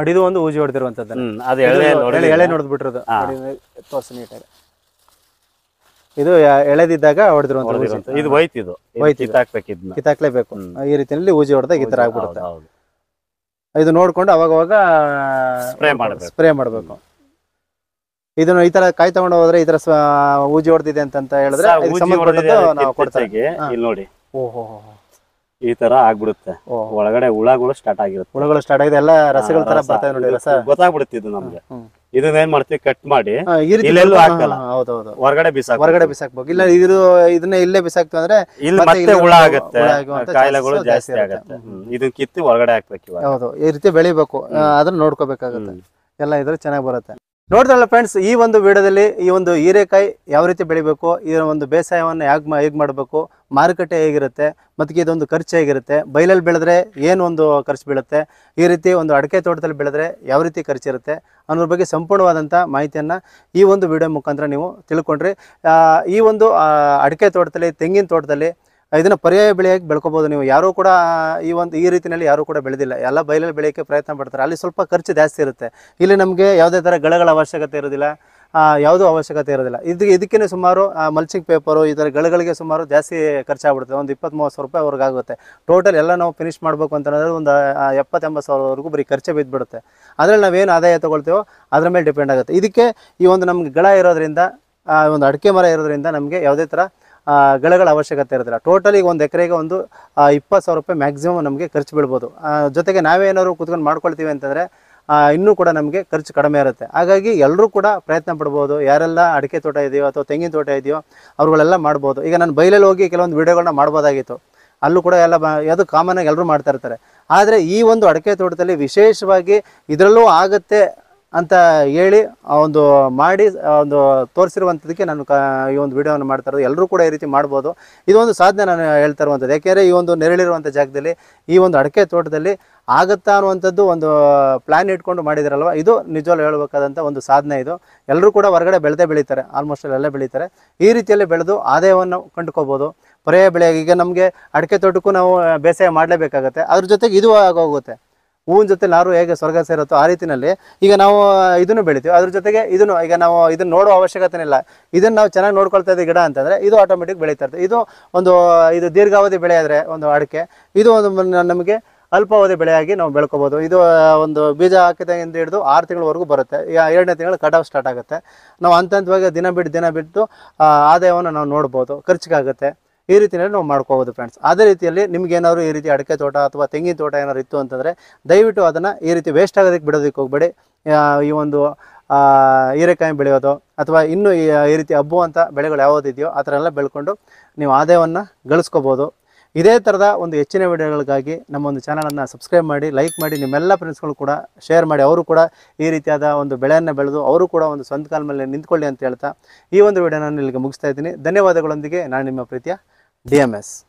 ಅಡಿದು ಒಂದು ಊಜಿ ಹೊಡೆದಿರುವಂತದ್ದು ಅದು ಎಳೆ ಎಳೆ ನೋಡಿದ್ಬಿಟ್ಟಿರೋದು ತೋರಿಸಿ ನೀಟಾಗಿ ಇದು ಎಳೆದಿದ್ದಾಗ ಹೊಡೆದ್ರು ಇದು ವೈತ್ ಇದು ಕಿತ್ತಾಕ್ಲೇಬೇಕು ಈ ರೀತಿಯಲ್ಲಿ ಊಜಿ ಹೊಡೆದಾಗ ಈ ತರ ಆಗ್ಬಿಡುತ್ತೆ ಇದು ನೋಡ್ಕೊಂಡು ಅವಾಗವಾಗ ಸ್ಪ್ರೇ ಮಾಡಬೇಕು ಸ್ಪ್ರೇ ಮಾಡಬೇಕು ಇದನ್ನ ಈ ತರ ಕಾಯಿ ತಗೊಂಡು ಹೋದ್ರೆ ಈ ತರ ಊಜಿ ಹೊಡೆದಿದೆ ಅಂತ ಹೇಳಿದ್ರೆ ಇಲ್ಲಿ ನೋಡಿ ಈ ತರ ಆಗ್ಬಿಡುತ್ತೆ ಒಳಗಡೆ ಹುಳಗಳು ಸ್ಟಾರ್ಟ್ ಆಗಿರುತ್ತೆ ಹುಳಗಳು ಸ್ಟಾರ್ಟ್ ಆಗಿದೆ ಎಲ್ಲ ರಸಗಳ ತರ ಬರ್ತಾ ನೋಡಿ ಗೊತ್ತಾಗ್ಬಿಡುತ್ತೆ ಇದು ನಮ್ಗೆ ಇದನ್ನ ಏನ್ ಮಾಡ್ತೀವಿ ಕಟ್ ಮಾಡಿ ಹಾಕಲ್ಲ ಹೌದು ಹೊರಗಡೆ ಬಿಸಾಕ ಹೊರಗಡೆ ಬಿಸಾಕ್ಬೇಕು ಇಲ್ಲ ಇದು ಇದನ್ನ ಇಲ್ಲೇ ಬಿಸಾಕ್ತು ಅಂದ್ರೆ ಇಲ್ಲಿ ಮತ್ತೆ ಹುಳ ಆಗುತ್ತೆ ಕಾಯಿಲೆಗಳು ಜಾಸ್ತಿ ಆಗುತ್ತೆ ಆಗತ್ತೆ ಇದನ್ನ ಕಿತ್ತಿ ಹೊರಗಡೆ ಹಾಕ್ಬೇಕು ಹೌದು ಈ ರೀತಿ ಬೆಳಿಬೇಕು ಅದನ್ನ ನೋಡ್ಕೋಬೇಕಾಗತ್ತೆ ಎಲ್ಲ ಇದ್ರೆ ಚೆನ್ನಾಗ್ ಬರುತ್ತೆ ನೋಡ್ತಾರಲ್ಲ ಫ್ರೆಂಡ್ಸ್ ಈ ಒಂದು ವಿಡಿಯೋದಲ್ಲಿ ಈ ಒಂದು ಹೀರೆಕಾಯಿ ಯಾವ ರೀತಿ ಬೆಳಿಬೇಕು ಇದರ ಒಂದು ಬೇಸಾಯವನ್ನು ಹೇಗೆ ಹೇಗೆ ಮಾಡಬೇಕು ಮಾರುಕಟ್ಟೆ ಹೇಗಿರುತ್ತೆ ಮತ್ತು ಇದೊಂದು ಖರ್ಚು ಹೇಗಿರುತ್ತೆ ಬೈಲಲ್ಲಿ ಬೆಳೆದ್ರೆ ಏನು ಒಂದು ಖರ್ಚು ಬೀಳುತ್ತೆ ಈ ರೀತಿ ಒಂದು ಅಡಕೆ ತೋಟದಲ್ಲಿ ಬೆಳೆದ್ರೆ ಯಾವ ರೀತಿ ಖರ್ಚಿರುತ್ತೆ ಅನ್ನೋದ್ರ ಬಗ್ಗೆ ಸಂಪೂರ್ಣವಾದಂಥ ಮಾಹಿತಿಯನ್ನು ಈ ಒಂದು ವಿಡಿಯೋ ಮುಖಾಂತರ ನೀವು ತಿಳ್ಕೊಂಡ್ರಿ ಈ ಒಂದು ಅಡಿಕೆ ತೋಟದಲ್ಲಿ ತೆಂಗಿನ ತೋಟದಲ್ಲಿ ಇದನ್ನ ಪರ್ಯಾಯ ಬೆಳೆಯಾಗಿ ಬೆಳ್ಕೋಬಹುದು ನೀವು ಯಾರು ಕೂಡ ಈ ಒಂದು ಈ ರೀತಿಯಲ್ಲಿ ಯಾರು ಕೂಡ ಬೆಳೆದಿಲ್ಲ ಎಲ್ಲ ಬಯಲಲ್ಲಿ ಬೆಳೆಯೋಕ್ಕೆ ಪ್ರಯತ್ನ ಪಡ್ತಾರೆ ಅಲ್ಲಿ ಸ್ವಲ್ಪ ಖರ್ಚು ಜಾಸ್ತಿ ಇರುತ್ತೆ ಇಲ್ಲಿ ನಮಗೆ ಯಾವುದೇ ಥರ ಗಳಗಳ ಅವಶ್ಯಕತೆ ಇರೋದಿಲ್ಲ ಯಾವುದೂ ಅವಶ್ಯಕತೆ ಇರೋದಿಲ್ಲ ಇದಕ್ಕೆ ಇದಕ್ಕೇ ಸುಮಾರು ಮಲ್ಚಿಂಗ್ ಪೇಪರು ಈ ಥರ ಗಳಗಳಿಗೆ ಸುಮಾರು ಜಾಸ್ತಿ ಖರ್ಚಾಗ್ಬಿಡುತ್ತೆ ಒಂದು ಇಪ್ಪತ್ತು ಮೂವತ್ತು ಸಾವಿರ ರೂಪಾಯಿ ಆಗುತ್ತೆ ಟೋಟಲ್ ಎಲ್ಲ ನಾವು ಫಿನಿಶ್ ಮಾಡಬೇಕು ಅಂತಂದರೆ ಒಂದು ಎಪ್ಪತ್ತೆಂಬತ್ತು ಸಾವಿರವರೆಗೂ ಬರೀ ಖರ್ಚೆ ಬಿದ್ದುಬಿಡುತ್ತೆ ಅದರಲ್ಲಿ ನಾವೇನು ಆದಾಯ ತೊಗೊಳ್ತೇವೋ ಅದರ ಮೇಲೆ ಡಿಪೆಂಡ್ ಆಗುತ್ತೆ ಇದಕ್ಕೆ ಈ ಒಂದು ನಮ್ಗೆ ಗಳ ಇರೋದ್ರಿಂದ ಒಂದು ಅಡಿಕೆ ಮರ ಇರೋದ್ರಿಂದ ನಮಗೆ ಯಾವುದೇ ಥರ ಗಳಗಳ ಅವಶ್ಯಕತೆ ಇರೋದಿಲ್ಲ ಟೋಟಲಿ ಒಂದು ಎಕರೆಗೆ ಒಂದು ಇಪ್ಪತ್ತು ಸಾವಿರ ರೂಪಾಯಿ ಮ್ಯಾಕ್ಸಿಮಮ್ ನಮಗೆ ಖರ್ಚು ಬೀಳ್ಬೋದು ಜೊತೆಗೆ ನಾವೇನಾದ್ರು ಕುತ್ಕೊಂಡು ಮಾಡ್ಕೊಳ್ತೀವಿ ಅಂತಂದರೆ ಇನ್ನೂ ಕೂಡ ನಮಗೆ ಖರ್ಚು ಕಡಿಮೆ ಇರುತ್ತೆ ಹಾಗಾಗಿ ಎಲ್ಲರೂ ಕೂಡ ಪ್ರಯತ್ನ ಪಡ್ಬೋದು ಯಾರೆಲ್ಲ ಅಡಿಕೆ ತೋಟ ಇದೆಯೋ ಅಥವಾ ತೆಂಗಿನ ತೋಟ ಇದೆಯೋ ಅವ್ರುಗಳೆಲ್ಲ ಮಾಡ್ಬೋದು ಈಗ ನಾನು ಬೈಲಲ್ಲಿ ಹೋಗಿ ಕೆಲವೊಂದು ವೀಡಿಯೋಗಳನ್ನ ಮಾಡ್ಬೋದಾಗಿತ್ತು ಅಲ್ಲೂ ಕೂಡ ಎಲ್ಲ ಅದು ಕಾಮನ್ ಆಗಿ ಎಲ್ಲರೂ ಮಾಡ್ತಾ ಇರ್ತಾರೆ ಆದರೆ ಈ ಒಂದು ಅಡಿಕೆ ತೋಟದಲ್ಲಿ ವಿಶೇಷವಾಗಿ ಇದರಲ್ಲೂ ಆಗುತ್ತೆ ಅಂತ ಹೇಳಿ ಆ ಒಂದು ಮಾಡಿ ಒಂದು ತೋರಿಸಿರುವಂಥದ್ದಕ್ಕೆ ನಾನು ಕ ಈ ಒಂದು ವಿಡಿಯೋವನ್ನು ಮಾಡ್ತಾ ಇರೋದು ಎಲ್ಲರೂ ಕೂಡ ಈ ರೀತಿ ಮಾಡ್ಬೋದು ಇದೊಂದು ಸಾಧನೆ ನಾನು ಹೇಳ್ತಾ ಇರುವಂಥದ್ದು ಯಾಕೆಂದರೆ ಈ ಒಂದು ನೆರಳಿರುವಂಥ ಜಾಗದಲ್ಲಿ ಈ ಒಂದು ಅಡಕೆ ತೋಟದಲ್ಲಿ ಆಗುತ್ತಾ ಅನ್ನುವಂಥದ್ದು ಒಂದು ಪ್ಲ್ಯಾನ್ ಇಟ್ಕೊಂಡು ಮಾಡಿದಾರಲ್ವ ಇದು ನಿಜವಾಗ್ಲೂ ಹೇಳಬೇಕಾದಂಥ ಒಂದು ಸಾಧನೆ ಇದು ಎಲ್ಲರೂ ಕೂಡ ಹೊರಗಡೆ ಬೆಳೆದೇ ಬೆಳೀತಾರೆ ಆಲ್ಮೋಸ್ಟ್ ಅಲ್ಲೆಲ್ಲ ಬೆಳೀತಾರೆ ಈ ರೀತಿಯಲ್ಲಿ ಬೆಳೆದು ಆದಾಯವನ್ನು ಕಂಡುಕೋಬೋದು ಪರ್ಯಾಯ ಬೆಳೆಯಾಗಿ ಈಗ ನಮಗೆ ಅಡಿಕೆ ತೋಟಕ್ಕೂ ನಾವು ಬೇಸಾಯ ಮಾಡಲೇಬೇಕಾಗತ್ತೆ ಅದ್ರ ಜೊತೆಗೆ ಇದು ಆಗೋಗುತ್ತೆ ಹೂವಿನ ಜೊತೆ ನಾರು ಹೇಗೆ ಸ್ವರ್ಗ ಸೇರುತ್ತೋ ಆ ರೀತಿನಲ್ಲಿ ಈಗ ನಾವು ಇದನ್ನು ಬೆಳಿತೀವಿ ಅದ್ರ ಜೊತೆಗೆ ಇದನ್ನು ಈಗ ನಾವು ಇದನ್ನು ನೋಡುವ ಅವಶ್ಯಕತೆ ಇಲ್ಲ ಇದನ್ನು ನಾವು ಚೆನ್ನಾಗಿ ನೋಡ್ಕೊಳ್ತಾ ಇದ್ದೀವಿ ಗಿಡ ಅಂತಂದರೆ ಇದು ಆಟೋಮೆಟಿಕ್ ಬೆಳೀತಾ ಇರ್ತದೆ ಇದು ಒಂದು ಇದು ದೀರ್ಘಾವಧಿ ಬೆಳೆ ಆದರೆ ಒಂದು ಅಡಿಕೆ ಇದು ಒಂದು ನಮಗೆ ಅಲ್ಪಾವಧಿ ಬೆಳೆಯಾಗಿ ನಾವು ಬೆಳ್ಕೊಬೋದು ಇದು ಒಂದು ಬೀಜ ಹಾಕಿದಾಗಿಂದ ಹಿಡಿದು ಆರು ತಿಂಗಳವರೆಗೂ ಬರುತ್ತೆ ಈಗ ಎರಡನೇ ತಿಂಗಳು ಕಟಾವು ಸ್ಟಾರ್ಟ್ ಆಗುತ್ತೆ ನಾವು ಹಂತ ದಿನ ಬಿಟ್ಟು ದಿನ ಬಿಟ್ಟು ಆದಾಯವನ್ನು ನಾವು ನೋಡ್ಬೋದು ಖರ್ಚಿಗಾಗುತ್ತೆ ಈ ರೀತಿಯಲ್ಲಿ ನಾವು ಮಾಡ್ಕೋಬೋದು ಫ್ರೆಂಡ್ಸ್ ಅದೇ ರೀತಿಯಲ್ಲಿ ನಿಮ್ಗೆ ಏನಾದ್ರು ಈ ರೀತಿ ಅಡಿಕೆ ತೋಟ ಅಥವಾ ತೆಂಗಿನ ತೋಟ ಏನಾದ್ರು ಇತ್ತು ಅಂತಂದರೆ ದಯವಿಟ್ಟು ಅದನ್ನು ಈ ರೀತಿ ವೇಸ್ಟ್ ಆಗೋದಕ್ಕೆ ಬಿಡೋದಕ್ಕೆ ಹೋಗಬೇಡಿ ಈ ಒಂದು ಹೀರೆಕಾಯಿ ಬೆಳೆಯೋದು ಅಥವಾ ಇನ್ನೂ ಈ ರೀತಿ ಹಬ್ಬುವಂಥ ಬೆಳೆಗಳು ಯಾವುದಿದೆಯೋ ಆ ಥರ ಎಲ್ಲ ಬೆಳ್ಕೊಂಡು ನೀವು ಆದಾಯವನ್ನು ಗಳಿಸ್ಕೋಬೋದು ಇದೇ ಥರದ ಒಂದು ಹೆಚ್ಚಿನ ವಿಡಿಯೋಗಳಿಗಾಗಿ ನಮ್ಮ ಒಂದು ಚಾನಲನ್ನು ಸಬ್ಸ್ಕ್ರೈಬ್ ಮಾಡಿ ಲೈಕ್ ಮಾಡಿ ನಿಮ್ಮೆಲ್ಲ ಫ್ರೆಂಡ್ಸ್ಗಳು ಕೂಡ ಶೇರ್ ಮಾಡಿ ಅವರು ಕೂಡ ಈ ರೀತಿಯಾದ ಒಂದು ಬೆಳೆಯನ್ನು ಬೆಳೆದು ಅವರು ಕೂಡ ಒಂದು ಸ್ವಂತ ಕಾಲ ಮೇಲೆ ನಿಂತ್ಕೊಳ್ಳಿ ಅಂತ ಹೇಳ್ತಾ ಈ ಒಂದು ವಿಡಿಯೋನ ಇಲ್ಲಿಗೆ ಮುಗಿಸ್ತಾ ಇದ್ದೀನಿ ಧನ್ಯವಾದಗಳೊಂದಿಗೆ ನಾನು ನಿಮ್ಮ ಪ್ರೀತಿಯ DMS.